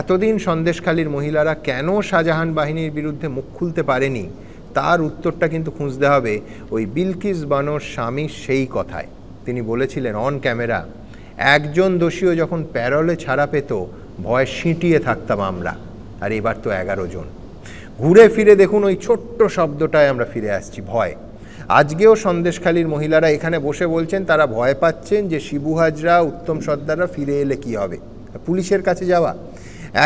এতদিন সন্দেশখালীর মহিলারা কেন শাহজাহান বাহিনীর বিরুদ্ধে মুখ খুলতে পারেনি তার উত্তরটা কিন্তু খুঁজতে হবে ওই বিলকিস বানোর স্বামী সেই কথায় তিনি বলেছিলেন অন ক্যামেরা একজন দোষীও যখন প্যারলে ছাড়া পেত ভয় সিঁটিয়ে থাকতাম আমরা আর এবার তো এগারো জন ঘুরে ফিরে দেখুন ওই ছোট্ট শব্দটায় আমরা ফিরে আসছি ভয় আজকেও সন্দেশখালীর মহিলারা এখানে বসে বলছেন তারা ভয় পাচ্ছেন যে শিবু হাজরা উত্তম সর্দাররা ফিরে এলে কি হবে পুলিশের কাছে যাওয়া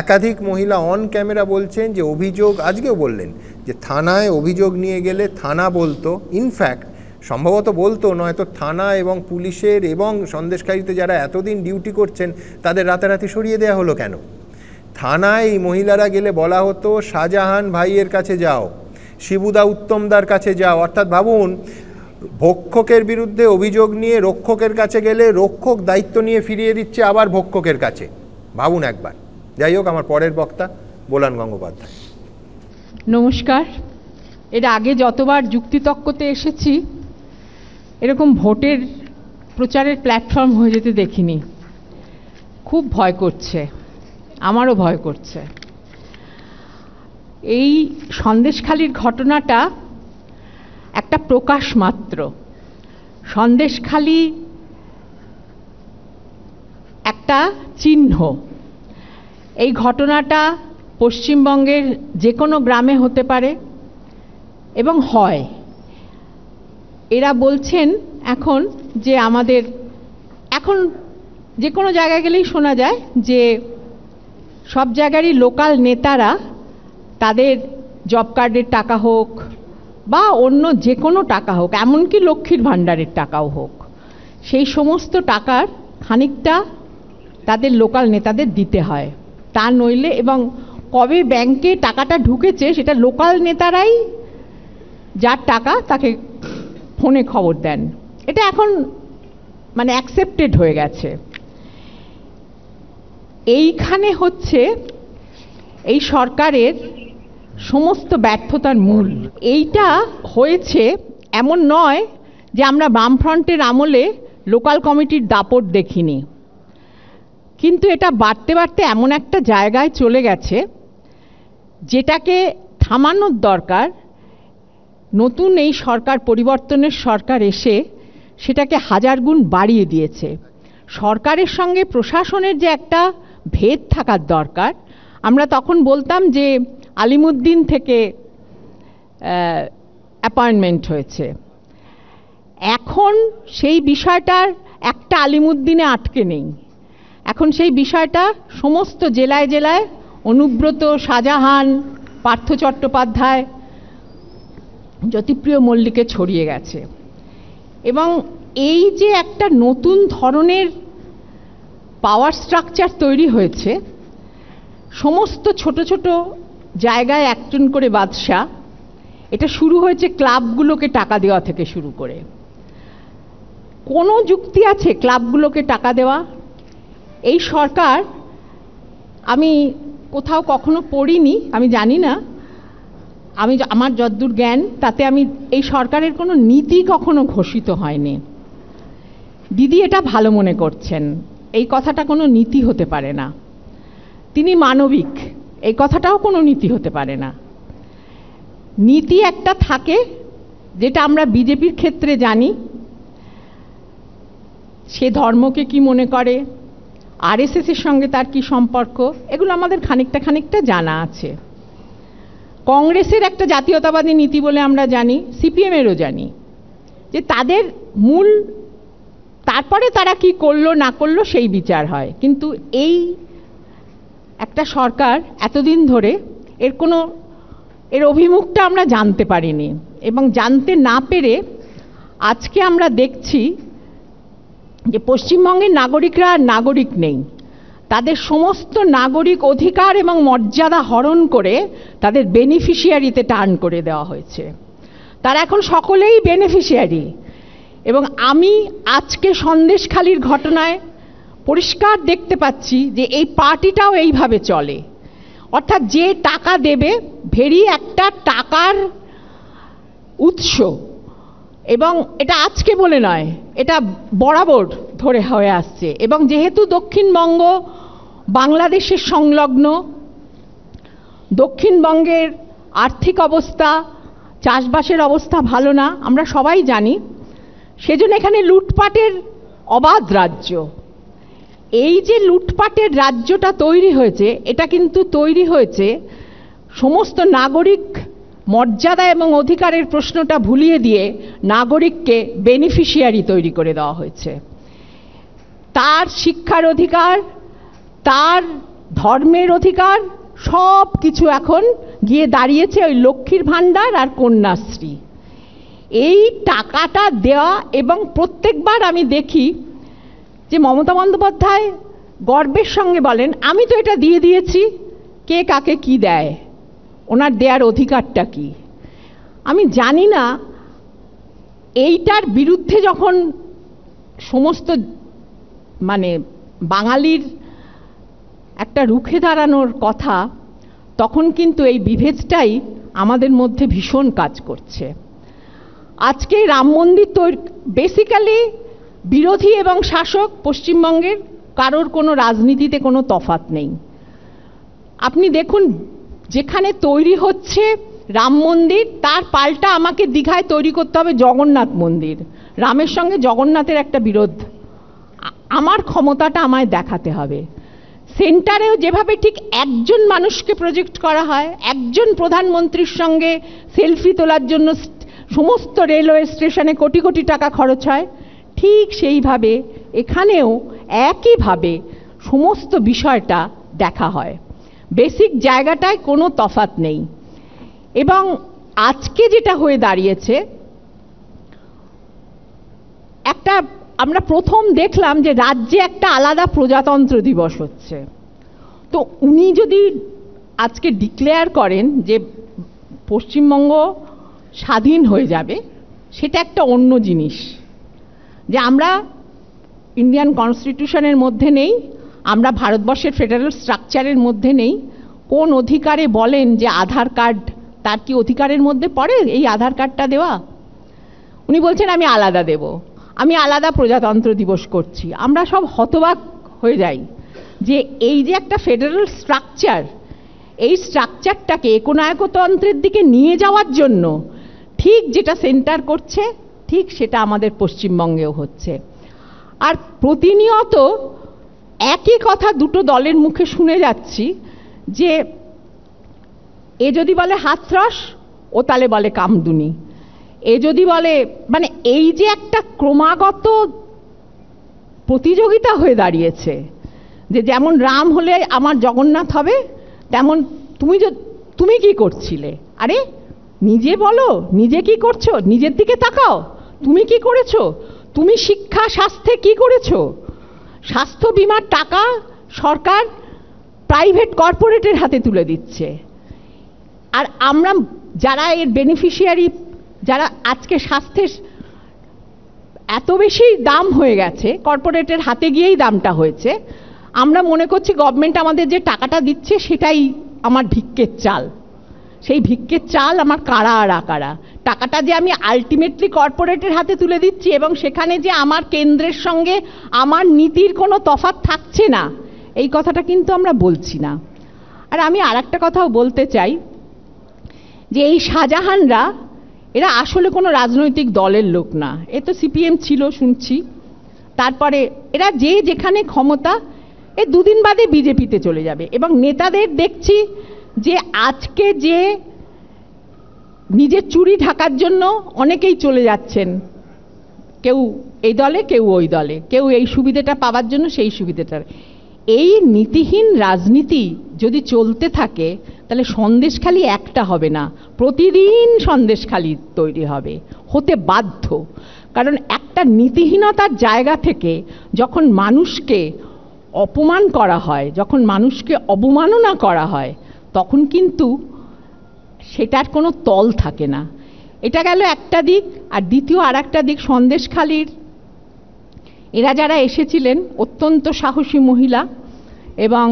একাধিক মহিলা অন ক্যামেরা বলছেন যে অভিযোগ আজকেও বললেন যে থানায় অভিযোগ নিয়ে গেলে থানা বলতো ইনফ্যাক্ট সম্ভবত বলতো নয়তো থানা এবং পুলিশের এবং সন্দেশকারীতে যারা এতদিন ডিউটি করছেন তাদের রাতারাতি সরিয়ে দেয়া হলো কেন থানায় এই মহিলারা গেলে বলা হতো শাহজাহান ভাইয়ের কাছে যাও শিবুদা উত্তমদার কাছে যাও অর্থাৎ ভাবুন ভক্ষকের বিরুদ্ধে অভিযোগ নিয়ে রক্ষকের কাছে গেলে রক্ষক দায়িত্ব নিয়ে ফিরিয়ে দিচ্ছে আবার ভক্ষকের কাছে ভাবুন একবার যাই হোক আমার পরের বক্তা বোলান গঙ্গোপাধ্যায় নমস্কার এর আগে যতবার যুক্তিতক্কতে এসেছি এরকম ভোটের প্রচারের প্ল্যাটফর্ম হয়ে যেতে দেখিনি খুব ভয় করছে আমারও ভয় করছে এই সন্দেশখালির ঘটনাটা একটা প্রকাশ মাত্র সন্দেশখালি একটা চিহ্ন এই ঘটনাটা পশ্চিমবঙ্গের যে কোনো গ্রামে হতে পারে এবং হয় এরা বলছেন এখন যে আমাদের এখন যে কোনো জায়গায় গেলেই শোনা যায় যে সব জায়গারই লোকাল নেতারা তাদের জব কার্ডের টাকা হোক বা অন্য যে কোনো টাকা হোক এমনকি লক্ষ্মীর ভাণ্ডারের টাকাও হোক সেই সমস্ত টাকার খানিকটা তাদের লোকাল নেতাদের দিতে হয় তা নইলে এবং কবে ব্যাংকে টাকাটা ঢুকেছে সেটা লোকাল নেতারাই যার টাকা তাকে ফোনে খবর দেন এটা এখন মানে অ্যাকসেপ্টেড হয়ে গেছে এইখানে হচ্ছে এই সরকারের সমস্ত ব্যর্থতার মূল এইটা হয়েছে এমন নয় যে আমরা বামফ্রন্টের আমলে লোকাল কমিটির দাপট দেখিনি কিন্তু এটা বাড়তে বাড়তে এমন একটা জায়গায় চলে গেছে যেটাকে থামানোর দরকার নতুন এই সরকার পরিবর্তনের সরকার এসে সেটাকে হাজার গুণ বাড়িয়ে দিয়েছে সরকারের সঙ্গে প্রশাসনের যে একটা ভেদ থাকার দরকার আমরা তখন বলতাম যে আলিমুদ্দিন থেকে অ্যাপয়েন্টমেন্ট হয়েছে এখন সেই বিষয়টার একটা আলিমুদ্দিনে আটকে নেই এখন সেই বিষয়টা সমস্ত জেলায় জেলায় অনুব্রত শাহজাহান পার্থ চট্টোপাধ্যায় জ্যোতিপ্রিয় মল্লিকে ছড়িয়ে গেছে এবং এই যে একটা নতুন ধরনের পাওয়ার স্ট্রাকচার তৈরি হয়েছে সমস্ত ছোট ছোট জায়গায় একজন করে বাদশাহ এটা শুরু হয়েছে ক্লাবগুলোকে টাকা দেওয়া থেকে শুরু করে কোনো যুক্তি আছে ক্লাবগুলোকে টাকা দেওয়া এই সরকার আমি কোথাও কখনো পড়িনি আমি জানি না আমি আমার যদ্দূর জ্ঞান তাতে আমি এই সরকারের কোনো নীতি কখনো ঘোষিত হয়নি দিদি এটা ভালো মনে করছেন এই কথাটা কোনো নীতি হতে পারে না তিনি মানবিক এই কথাটাও কোনো নীতি হতে পারে না নীতি একটা থাকে যেটা আমরা বিজেপির ক্ষেত্রে জানি সে ধর্মকে কি মনে করে আরএসএসের সঙ্গে তার কি সম্পর্ক এগুলো আমাদের খানিকটা খানিকটা জানা আছে কংগ্রেসের একটা জাতীয়তাবাদী নীতি বলে আমরা জানি সিপিএমেরও জানি যে তাদের মূল তারপরে তারা কি করলো না করলো সেই বিচার হয় কিন্তু এই একটা সরকার এতদিন ধরে এর কোনো এর অভিমুখটা আমরা জানতে পারিনি এবং জানতে না পেরে আজকে আমরা দেখছি যে পশ্চিমবঙ্গের নাগরিকরা নাগরিক নেই তাদের সমস্ত নাগরিক অধিকার এবং মর্যাদা হরণ করে তাদের বেনিফিশিয়ারিতে টার্ন করে দেওয়া হয়েছে তারা এখন সকলেই বেনিফিশিয়ারি এবং আমি আজকে সন্দেশখালির ঘটনায় পরিষ্কার দেখতে পাচ্ছি যে এই পার্টিটাও এইভাবে চলে অর্থাৎ যে টাকা দেবে ভেরি একটা টাকার উৎস এবং এটা আজকে বলে নয় এটা বরাবর ধরে হয়ে আসছে এবং যেহেতু দক্ষিণবঙ্গ বাংলাদেশের সংলগ্ন দক্ষিণবঙ্গের আর্থিক অবস্থা চাষবাসের অবস্থা ভালো না আমরা সবাই জানি সেজন্য এখানে লুটপাটের অবাধ রাজ্য এই যে লুটপাটের রাজ্যটা তৈরি হয়েছে এটা কিন্তু তৈরি হয়েছে সমস্ত নাগরিক মর্যাদা এবং অধিকারের প্রশ্নটা ভুলিয়ে দিয়ে নাগরিককে বেনিফিশিয়ারি তৈরি করে দেওয়া হয়েছে তার শিক্ষার অধিকার তার ধর্মের অধিকার সব কিছু এখন গিয়ে দাঁড়িয়েছে ওই লক্ষ্মীর ভাণ্ডার আর কন্যাশ্রী এই টাকাটা দেওয়া এবং প্রত্যেকবার আমি দেখি যে মমতা বন্দ্যোপাধ্যায় গর্বের সঙ্গে বলেন আমি তো এটা দিয়ে দিয়েছি কে কাকে কি দেয় ওনার দেয়ার অধিকারটা কি আমি জানি না এইটার বিরুদ্ধে যখন সমস্ত মানে বাঙালির একটা রুখে দাঁড়ানোর কথা তখন কিন্তু এই বিভেদটাই আমাদের মধ্যে ভীষণ কাজ করছে আজকে রাম মন্দির তৈরি বেসিক্যালি বিরোধী এবং শাসক পশ্চিমবঙ্গের কারোর কোনো রাজনীতিতে কোনো তফাত নেই আপনি দেখুন যেখানে তৈরি হচ্ছে রাম মন্দির তার পাল্টা আমাকে দীঘায় তৈরি করতে হবে জগন্নাথ মন্দির রামের সঙ্গে জগন্নাথের একটা বিরোধ আমার ক্ষমতাটা আমায় দেখাতে হবে সেন্টারেও যেভাবে ঠিক একজন মানুষকে প্রজেক্ট করা হয় একজন প্রধানমন্ত্রীর সঙ্গে সেলফি তোলার জন্য সমস্ত রেলওয়ে স্টেশনে কোটি কোটি টাকা খরচ হয় ঠিক সেইভাবে এখানেও একইভাবে সমস্ত বিষয়টা দেখা হয় বেসিক জায়গাটায় কোনো তফাত নেই এবং আজকে যেটা হয়ে দাঁড়িয়েছে একটা আমরা প্রথম দেখলাম যে রাজ্যে একটা আলাদা প্রজাতন্ত্র দিবস হচ্ছে তো উনি যদি আজকে ডিক্লেয়ার করেন যে পশ্চিমবঙ্গ স্বাধীন হয়ে যাবে সেটা একটা অন্য জিনিস যে আমরা ইন্ডিয়ান কনস্টিটিউশনের মধ্যে নেই আমরা ভারতবর্ষের ফেডারেল স্ট্রাকচারের মধ্যে নেই কোন অধিকারে বলেন যে আধার কার্ড তার কি অধিকারের মধ্যে পড়ে এই আধার কার্ডটা দেওয়া উনি বলছেন আমি আলাদা দেব আমি আলাদা প্রজাতন্ত্র দিবস করছি আমরা সব হতবাক হয়ে যাই যে এই যে একটা ফেডারেল স্ট্রাকচার এই স্ট্রাকচারটাকে একনায়কতন্ত্রের দিকে নিয়ে যাওয়ার জন্য ঠিক যেটা সেন্টার করছে ঠিক সেটা আমাদের পশ্চিমবঙ্গেও হচ্ছে আর প্রতিনিয়ত একই কথা দুটো দলের মুখে শুনে যাচ্ছি যে এ যদি বলে হাতরস ও তালে বলে কামদুনি এ যদি বলে মানে এই যে একটা ক্রমাগত প্রতিযোগিতা হয়ে দাঁড়িয়েছে যে যেমন রাম হলে আমার জগন্নাথ হবে তেমন তুমি তুমি কি করছিলে আরে নিজে বলো নিজে কি করছো নিজের দিকে তাকাও তুমি কি করেছো তুমি শিক্ষা স্বাস্থ্যে কি করেছো স্বাস্থ্য বিমার টাকা সরকার প্রাইভেট কর্পোরেটের হাতে তুলে দিচ্ছে আর আমরা যারা এর বেনিফিশিয়ারি যারা আজকে স্বাস্থ্যের এত বেশি দাম হয়ে গেছে কর্পোরেটের হাতে গিয়েই দামটা হয়েছে আমরা মনে করছি গভর্নমেন্ট আমাদের যে টাকাটা দিচ্ছে সেটাই আমার ভিক্ষের চাল সেই ভিক্ষের চাল আমার কারা আর আকারা টাকাটা যে আমি আলটিমেটলি কর্পোরেটের হাতে তুলে দিচ্ছি এবং সেখানে যে আমার কেন্দ্রের সঙ্গে আমার নীতির কোনো তফাত থাকছে না এই কথাটা কিন্তু আমরা বলছি না আর আমি আর একটা কথাও বলতে চাই যে এই শাহজাহানরা এরা আসলে কোনো রাজনৈতিক দলের লোক না এ তো সিপিএম ছিল শুনছি তারপরে এরা যে যেখানে ক্ষমতা এ দুদিন বাদে বিজেপিতে চলে যাবে এবং নেতাদের দেখছি যে আজকে যে নিজের চুরি ঢাকার জন্য অনেকেই চলে যাচ্ছেন কেউ এই দলে কেউ ওই দলে কেউ এই সুবিধেটা পাওয়ার জন্য সেই সুবিধেটার এই নীতিহীন রাজনীতি যদি চলতে থাকে তাহলে সন্দেশ খালি একটা হবে না প্রতিদিন সন্দেশ খালি তৈরি হবে হতে বাধ্য কারণ একটা নীতিহীনতার জায়গা থেকে যখন মানুষকে অপমান করা হয় যখন মানুষকে অবমাননা করা হয় তখন কিন্তু সেটার কোনো তল থাকে না এটা গেল একটা দিক আর দ্বিতীয় আর একটা দিক সন্দেশখালির এরা যারা এসেছিলেন অত্যন্ত সাহসী মহিলা এবং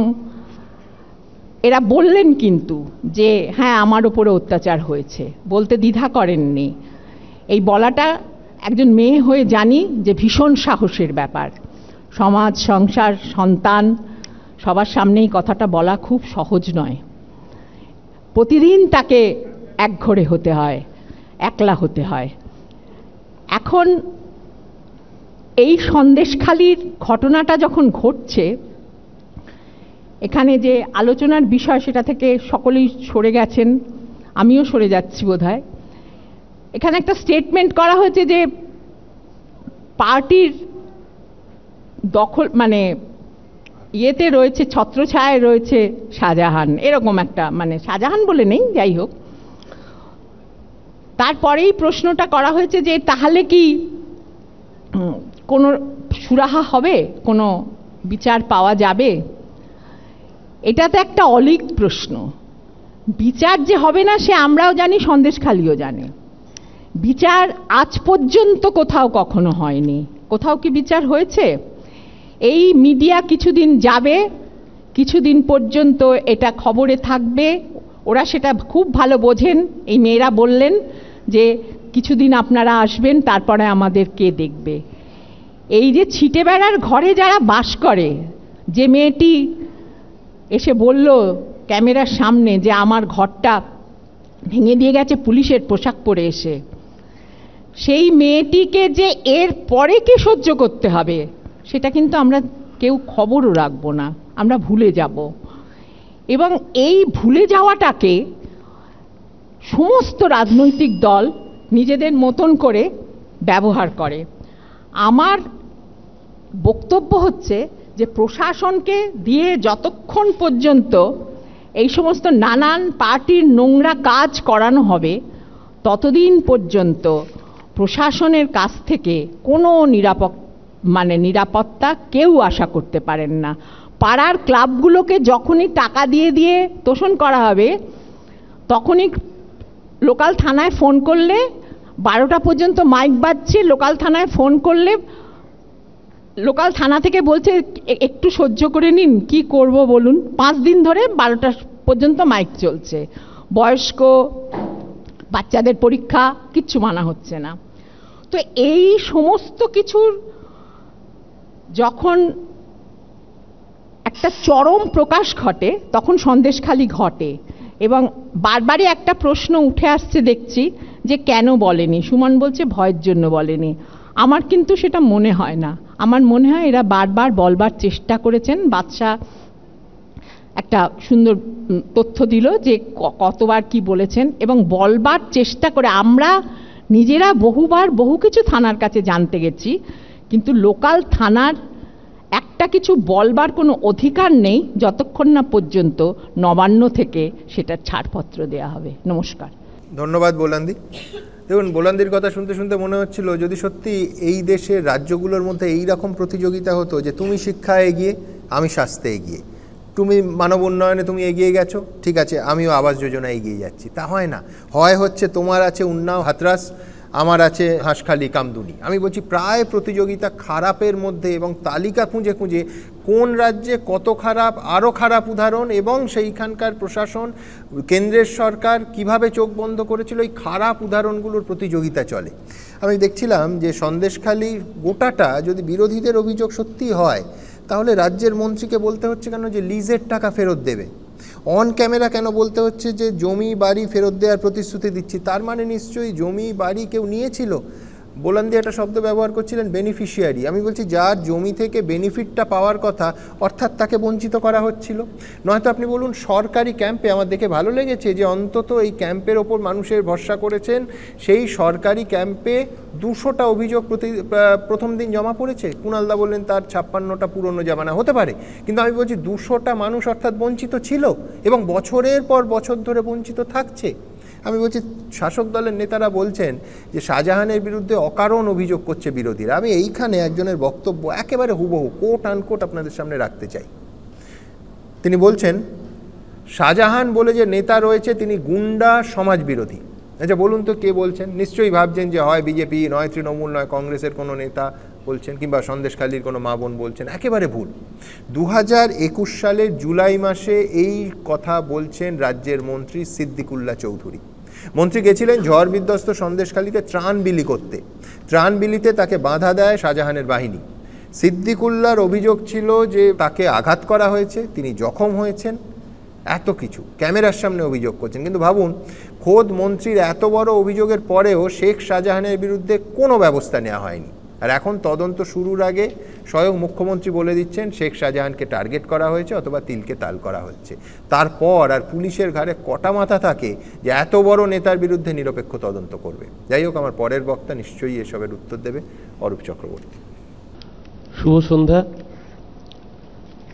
এরা বললেন কিন্তু যে হ্যাঁ আমার ওপরে অত্যাচার হয়েছে বলতে দ্বিধা করেননি এই বলাটা একজন মেয়ে হয়ে জানি যে ভীষণ সাহসের ব্যাপার সমাজ সংসার সন্তান সবার সামনেই কথাটা বলা খুব সহজ নয় প্রতিদিন তাকে একঘরে হতে হয় একলা হতে হয় এখন এই সন্দেশখালির ঘটনাটা যখন ঘটছে এখানে যে আলোচনার বিষয় সেটা থেকে সকলেই সরে গেছেন আমিও সরে যাচ্ছি বোধ এখানে একটা স্টেটমেন্ট করা হয়েছে যে পার্টির দখল মানে ইয়েতে রয়েছে ছত্রছায় রয়েছে শাহজাহান এরকম একটা মানে শাহজাহান বলে নেই যাই হোক তারপরেই প্রশ্নটা করা হয়েছে যে তাহলে কি কোনো সুরাহা হবে কোনো বিচার পাওয়া যাবে এটা তো একটা অলিক প্রশ্ন বিচার যে হবে না সে আমরাও জানি সন্দেশখালিও জানে বিচার আজ পর্যন্ত কোথাও কখনো হয়নি কোথাও কি বিচার হয়েছে এই মিডিয়া কিছুদিন যাবে কিছুদিন পর্যন্ত এটা খবরে থাকবে ওরা সেটা খুব ভালো বোঝেন এই মেয়েরা বললেন যে কিছুদিন আপনারা আসবেন তারপরে আমাদের কে দেখবে এই যে ছিটে বেড়ার ঘরে যারা বাস করে যে মেয়েটি এসে বলল ক্যামেরার সামনে যে আমার ঘরটা ভেঙে দিয়ে গেছে পুলিশের পোশাক পরে এসে সেই মেয়েটিকে যে এর পরে কে সহ্য করতে হবে সেটা কিন্তু আমরা কেউ খবরও রাখবো না আমরা ভুলে যাব এবং এই ভুলে যাওয়াটাকে সমস্ত রাজনৈতিক দল নিজেদের মতন করে ব্যবহার করে আমার বক্তব্য হচ্ছে যে প্রশাসনকে দিয়ে যতক্ষণ পর্যন্ত এই সমস্ত নানান পার্টির নোংরা কাজ করানো হবে ততদিন পর্যন্ত প্রশাসনের কাছ থেকে কোনো নিরাপত্তা মানে নিরাপত্তা কেউ আশা করতে পারেন না পাড়ার ক্লাবগুলোকে যখনই টাকা দিয়ে দিয়ে তোষণ করা হবে তখনই লোকাল থানায় ফোন করলে বারোটা পর্যন্ত মাইক বাজছে লোকাল থানায় ফোন করলে লোকাল থানা থেকে বলছে একটু সহ্য করে নিন কি করব বলুন পাঁচ দিন ধরে বারোটা পর্যন্ত মাইক চলছে বয়স্ক বাচ্চাদের পরীক্ষা কিচ্ছু মানা হচ্ছে না তো এই সমস্ত কিছুর যখন একটা চরম প্রকাশ ঘটে তখন সন্দেশখালি ঘটে এবং বারবারই একটা প্রশ্ন উঠে আসছে দেখছি যে কেন বলেনি সুমন বলছে ভয়ের জন্য বলেনি আমার কিন্তু সেটা মনে হয় না আমার মনে হয় এরা বারবার বলবার চেষ্টা করেছেন বাচ্চা একটা সুন্দর তথ্য দিল যে কতবার কি বলেছেন এবং বলবার চেষ্টা করে আমরা নিজেরা বহুবার বহু কিছু থানার কাছে জানতে গেছি কিন্তু লোকাল থানার একটা কিছু বলবার কোনো অধিকার নেই যতক্ষণ না পর্যন্ত নবান্ন থেকে সেটার ছাড়পত্র দেয়া হবে নমস্কার ধন্যবাদ বোলান্দি দেখুন বোলান্দির কথা শুনতে শুনতে মনে হচ্ছিল যদি সত্যি এই দেশের রাজ্যগুলোর মধ্যে এই রকম প্রতিযোগিতা হতো যে তুমি শিক্ষায় এগিয়ে আমি স্বাস্থ্যে এগিয়ে তুমি মানব উন্নয়নে তুমি এগিয়ে গেছো ঠিক আছে আমিও আবাস যোজনা এগিয়ে যাচ্ছি তা হয় না হয় হচ্ছে তোমার আছে উন্নাও হাতরাস আমার আছে হাঁসখালি কামদুনি আমি বলছি প্রায় প্রতিযোগিতা খারাপের মধ্যে এবং তালিকা খুঁজে খুঁজে কোন রাজ্যে কত খারাপ আরও খারাপ উদাহরণ এবং সেইখানকার প্রশাসন কেন্দ্রের সরকার কিভাবে চোখ বন্ধ করেছিল এই খারাপ উদাহরণগুলোর প্রতিযোগিতা চলে আমি দেখছিলাম যে সন্দেশখালি গোটাটা যদি বিরোধীদের অভিযোগ সত্যি হয় তাহলে রাজ্যের মন্ত্রীকে বলতে হচ্ছে কেন যে লিজের টাকা ফেরত দেবে অন ক্যামেরা কেন বলতে হচ্ছে যে জমি বাড়ি ফেরত দেওয়ার প্রতিশ্রুতি দিচ্ছি তার মানে নিশ্চয়ই জমি বাড়ি কেউ নিয়েছিল বোলান দিয়ে একটা শব্দ ব্যবহার করছিলেন বেনিফিশিয়ারি আমি বলছি যার জমি থেকে বেনিফিটটা পাওয়ার কথা অর্থাৎ তাকে বঞ্চিত করা হচ্ছিল নয়তো আপনি বলুন সরকারি ক্যাম্পে আমার দেখে ভালো লেগেছে যে অন্তত এই ক্যাম্পের ওপর মানুষের ভরসা করেছেন সেই সরকারি ক্যাম্পে দুশোটা অভিযোগ প্রতি প্রথম দিন জমা পড়েছে কুণালদা বললেন তার ছাপ্পান্নটা পুরনো জামানা হতে পারে কিন্তু আমি বলছি দুশোটা মানুষ অর্থাৎ বঞ্চিত ছিল এবং বছরের পর বছর ধরে বঞ্চিত থাকছে আমি বলছি শাসক দলের নেতারা বলছেন যে শাহজাহানের বিরুদ্ধে অকারণ অভিযোগ করছে বিরোধীরা আমি এইখানে একজনের বক্তব্য একেবারে হুবহু কোট আনকোট আপনাদের সামনে রাখতে চাই তিনি বলছেন শাহজাহান বলে যে নেতা রয়েছে তিনি গুন্ডা সমাজ বিরোধী আচ্ছা বলুন তো কে বলছেন নিশ্চয়ই ভাবছেন যে হয় বিজেপি নয় তৃণমূল নয় কংগ্রেসের কোনো নেতা বলছেন কিংবা সন্দেশখালীর কোনো মা বোন বলছেন একেবারে ভুল দু হাজার একুশ সালের জুলাই মাসে এই কথা বলছেন রাজ্যের মন্ত্রী সিদ্দিকুল্লা চৌধুরী মন্ত্রী গেছিলেন ঝড় বিধ্বস্ত সন্দেশখালীতে ত্রাণ বিলি করতে ত্রাণ বিলিতে তাকে বাধা দেয় শাহজাহানের বাহিনী সিদ্দিকুল্লার অভিযোগ ছিল যে তাকে আঘাত করা হয়েছে তিনি জখম হয়েছেন এত কিছু ক্যামেরার সামনে অভিযোগ করছেন কিন্তু ভাবুন খোদ মন্ত্রীর এত বড় অভিযোগের পরেও শেখ শাহজাহানের বিরুদ্ধে কোনো ব্যবস্থা নেওয়া হয়নি আর এখন তদন্ত শুরুর আগে স্বয়ং মুখ্যমন্ত্রী বলে দিচ্ছেন শেখ শাহজাহানকে টার্গেট করা হয়েছে অথবা তিলকে তাল করা হচ্ছে তারপর আর পুলিশের ঘাড়ে কটা মাথা থাকে যে এত বড় নেতার বিরুদ্ধে নিরপেক্ষ তদন্ত করবে যাই হোক আমার পরের বক্তা নিশ্চয়ই এসবের উত্তর দেবে অরূপ চক্রবর্তী শুভ সন্ধ্যা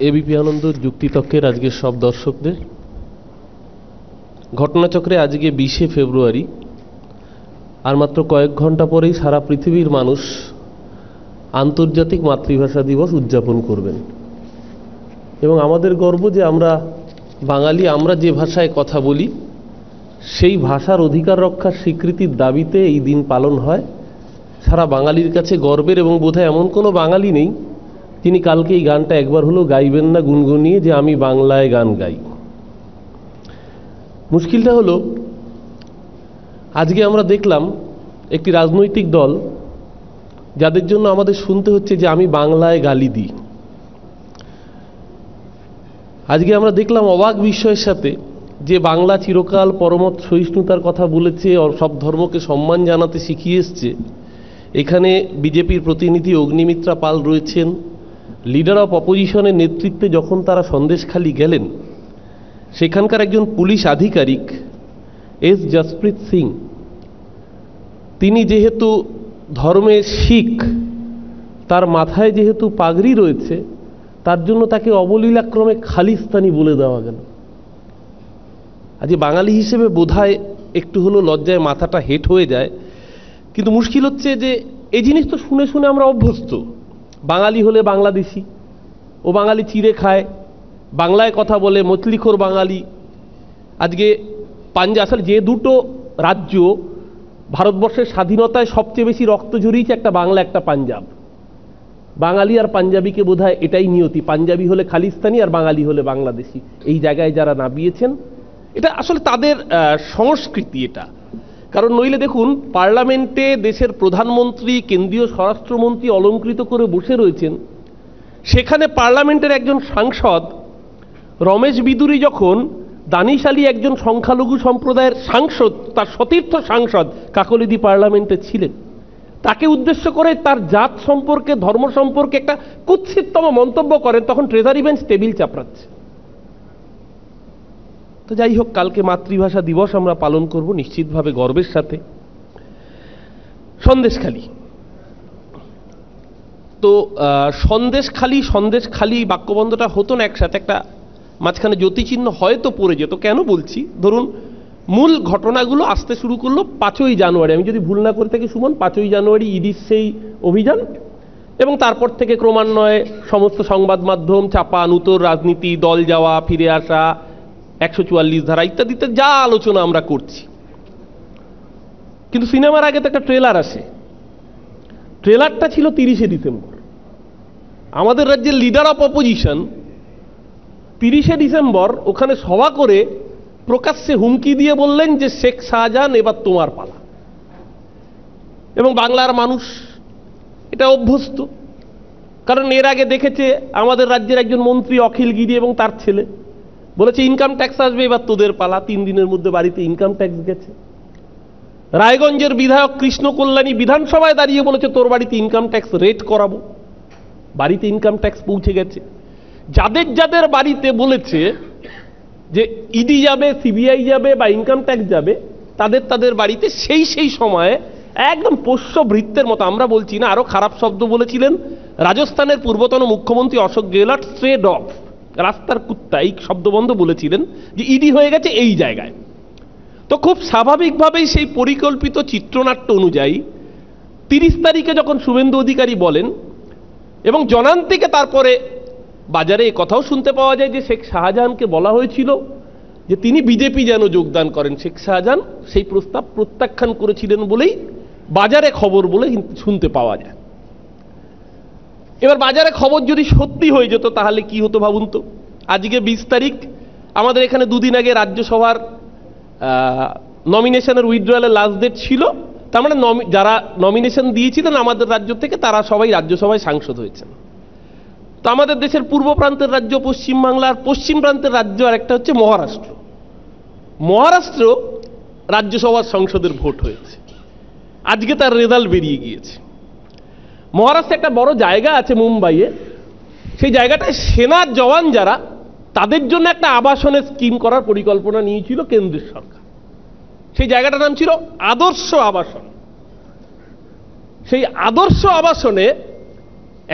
এবিপি আনন্দ যুক্তিতক্কের আজকের সব দর্শকদের ঘটনাচক্রে আজকে বিশে ফেব্রুয়ারি আর মাত্র কয়েক ঘন্টা পরেই সারা পৃথিবীর মানুষ আন্তর্জাতিক মাতৃভাষা দিবস উদযাপন করবেন এবং আমাদের গর্ব যে আমরা বাঙালি আমরা যে ভাষায় কথা বলি সেই ভাষার অধিকার রক্ষার স্বীকৃতির দাবিতে এই দিন পালন হয় সারা বাঙালির কাছে গর্বের এবং বোধহয় এমন কোনো বাঙালি নেই তিনি কালকে এই গানটা একবার হলেও গাইবেন না গুনগুনিয়ে যে আমি বাংলায় গান গাই মুশকিলটা হলো আজকে আমরা দেখলাম একটি রাজনৈতিক দল যাদের জন্য আমাদের শুনতে হচ্ছে যে আমি বাংলায় গালি দিই আজকে আমরা দেখলাম অবাক বিষয়ের সাথে যে বাংলা চিরকাল পরমত সহিষ্ণুতার কথা বলেছে সব ধর্মকে সম্মান জানাতে শিখিয়ে এসছে এখানে বিজেপির প্রতিনিধি অগ্নিমিত্রা পাল রয়েছেন লিডার অফ অপোজিশনের নেতৃত্বে যখন তারা সন্দেশখালি গেলেন সেখানকার একজন পুলিশ আধিকারিক এস জসপ্রীত সিং তিনি যেহেতু ধর্মে শিখ তার মাথায় যেহেতু পাগড়ি রয়েছে তার জন্য তাকে অবলীলাক্রমে খালিস্তানি বলে দেওয়া গেল আজ বাঙালি হিসেবে বোধায় একটু হলো লজ্জায় মাথাটা হেট হয়ে যায় কিন্তু মুশকিল হচ্ছে যে এই জিনিস তো শুনে শুনে আমরা অভ্যস্ত বাঙালি হলে বাংলাদেশি ও বাঙালি চিড়ে খায় বাংলায় কথা বলে মতলিখোর বাঙালি আজকে পাঞ্জা আসলে যে দুটো রাজ্য ভারতবর্ষের স্বাধীনতায় সবচেয়ে বেশি রক্ত ঝরিয়েছে একটা বাংলা একটা পাঞ্জাব বাঙালি আর পাঞ্জাবিকে বোধ এটাই নিয়তি পাঞ্জাবি হলে খালিস্তানি আর বাঙালি হলে বাংলাদেশি এই জায়গায় যারা নামিয়েছেন এটা আসলে তাদের সংস্কৃতি এটা কারণ নইলে দেখুন পার্লামেন্টে দেশের প্রধানমন্ত্রী কেন্দ্রীয় স্বরাষ্ট্রমন্ত্রী অলঙ্কৃত করে বসে রয়েছেন সেখানে পার্লামেন্টের একজন সাংসদ রমেশ বিদুরী যখন দানিশ আলী একজন সংখ্যালঘু সম্প্রদায়ের সাংসদ তার সতীর্থ সাংসদ কাকলিদি পার্লামেন্টে ছিলেন তাকে উদ্দেশ্য করে তার জাত সম্পর্কে ধর্ম সম্পর্কে একটা কুৎসিততম মন্তব্য করেন তখন ট্রেজারি বেঞ্চ টেবিল চাপড়াচ্ছে তো যাই হোক কালকে মাতৃভাষা দিবস আমরা পালন করব নিশ্চিতভাবে গর্বের সাথে সন্দেশখালী তো সন্দেশখালী সন্দেশখালী বাক্যবন্ধটা হতো না একসাথে একটা মাঝখানে জ্যোতিচিহ্ন হয়তো পড়ে যেত কেন বলছি ধরুন মূল ঘটনাগুলো আসতে শুরু করলো পাঁচই জানুয়ারি আমি যদি ভুল না করে থাকি সুমন পাঁচই জানুয়ারি ইডির সেই অভিযান এবং তারপর থেকে ক্রমান্বয়ে সমস্ত সংবাদ মাধ্যম চাপা নূতন রাজনীতি দল যাওয়া ফিরে আসা একশো চুয়াল্লিশ ধারা ইত্যাদিতে যা আলোচনা আমরা করছি কিন্তু সিনেমার আগে তো একটা ট্রেলার আসে ট্রেলারটা ছিল তিরিশে ডিসেম্বর আমাদের রাজ্যের লিডার অফ অপোজিশন তিরিশে ডিসেম্বর ওখানে সভা করে প্রকাশ্যে হুমকি দিয়ে বললেন যে শেখ শাহজাহান এবার তোমার পালা এবং বাংলার মানুষ এটা অভ্যস্ত কারণ এর আগে দেখেছে আমাদের রাজ্যের একজন মন্ত্রী অখিল গিরি এবং তার ছেলে বলেছে ইনকাম ট্যাক্স আসবে এবার তোদের পালা তিন দিনের মধ্যে বাড়িতে ইনকাম ট্যাক্স গেছে রায়গঞ্জের বিধায়ক কৃষ্ণ কল্যাণী বিধানসভায় দাঁড়িয়ে বলেছে তোর বাড়িতে ইনকাম ট্যাক্স রেট করাবো বাড়িতে ইনকাম ট্যাক্স পৌঁছে গেছে যাদের যাদের বাড়িতে বলেছে যে ইডি যাবে সিবিআই যাবে বা ইনকাম ট্যাক্স যাবে তাদের তাদের বাড়িতে সেই সেই সময়ে একদম পোষ্য বৃত্তের মতো আমরা বলছি না আরও খারাপ শব্দ বলেছিলেন রাজস্থানের পূর্বতন মুখ্যমন্ত্রী অশোক গেহলট স্ট্রে ডগ রাস্তার কুত্তা এই শব্দবন্ধ বলেছিলেন যে ইডি হয়ে গেছে এই জায়গায় তো খুব স্বাভাবিকভাবেই সেই পরিকল্পিত চিত্রনাট্য অনুযায়ী তিরিশ তারিখে যখন শুভেন্দু অধিকারী বলেন এবং জনান্তিকে তারপরে বাজারে এ কথাও শুনতে পাওয়া যায় যে শেখ শাহজাহানকে বলা হয়েছিল যে তিনি বিজেপি যেন যোগদান করেন শেখ শাহজাহান সেই প্রস্তাব প্রত্যাখ্যান করেছিলেন বলেই বাজারে খবর বলে শুনতে পাওয়া যায় এবার বাজারে খবর যদি সত্যি হয়ে যেত তাহলে কি হতো ভাবুন তো আজকে বিশ তারিখ আমাদের এখানে দুদিন আগে রাজ্যসভার নমিনেশনের উইথড্রয়ালের লাস্ট ডেট ছিল তার মানে যারা নমিনেশন দিয়েছিলেন আমাদের রাজ্য থেকে তারা সবাই রাজ্যসভায় সাংসদ হয়েছেন তো আমাদের দেশের পূর্ব প্রান্তের রাজ্য পশ্চিমবাংলার পশ্চিম প্রান্তের রাজ্য আর একটা হচ্ছে মহারাষ্ট্র মহারাষ্ট্র রাজ্যসভার সংসদের ভোট হয়েছে আজকে তার রেজাল্ট বেরিয়ে গিয়েছে মহারাষ্ট্রে একটা বড় জায়গা আছে মুম্বাইয়ে সেই জায়গাটায় সেনা জওয়ান যারা তাদের জন্য একটা আবাসনের স্কিম করার পরিকল্পনা নিয়েছিল কেন্দ্রের সরকার সেই জায়গাটার নাম ছিল আদর্শ আবাসন সেই আদর্শ আবাসনে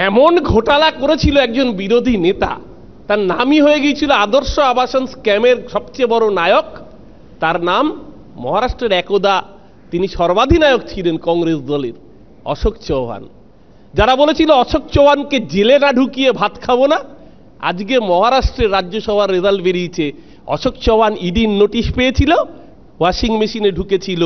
এমন ঘোটালা করেছিল একজন বিরোধী নেতা তার নামই হয়ে গিয়েছিল আদর্শ আবাসন স্ক্যামের সবচেয়ে বড় নায়ক তার নাম মহারাষ্ট্রের একদা তিনি সর্বাধিনায়ক ছিলেন কংগ্রেস দলের অশোক চৌহান যারা বলেছিল অশোক চৌহানকে জেলে না ঢুকিয়ে ভাত খাবো না আজকে মহারাষ্ট্রের রাজ্যসভার রেজাল্ট বেরিয়েছে অশোক চৌহান ইডির নোটিশ পেয়েছিল ওয়াশিং মেশিনে ঢুকেছিল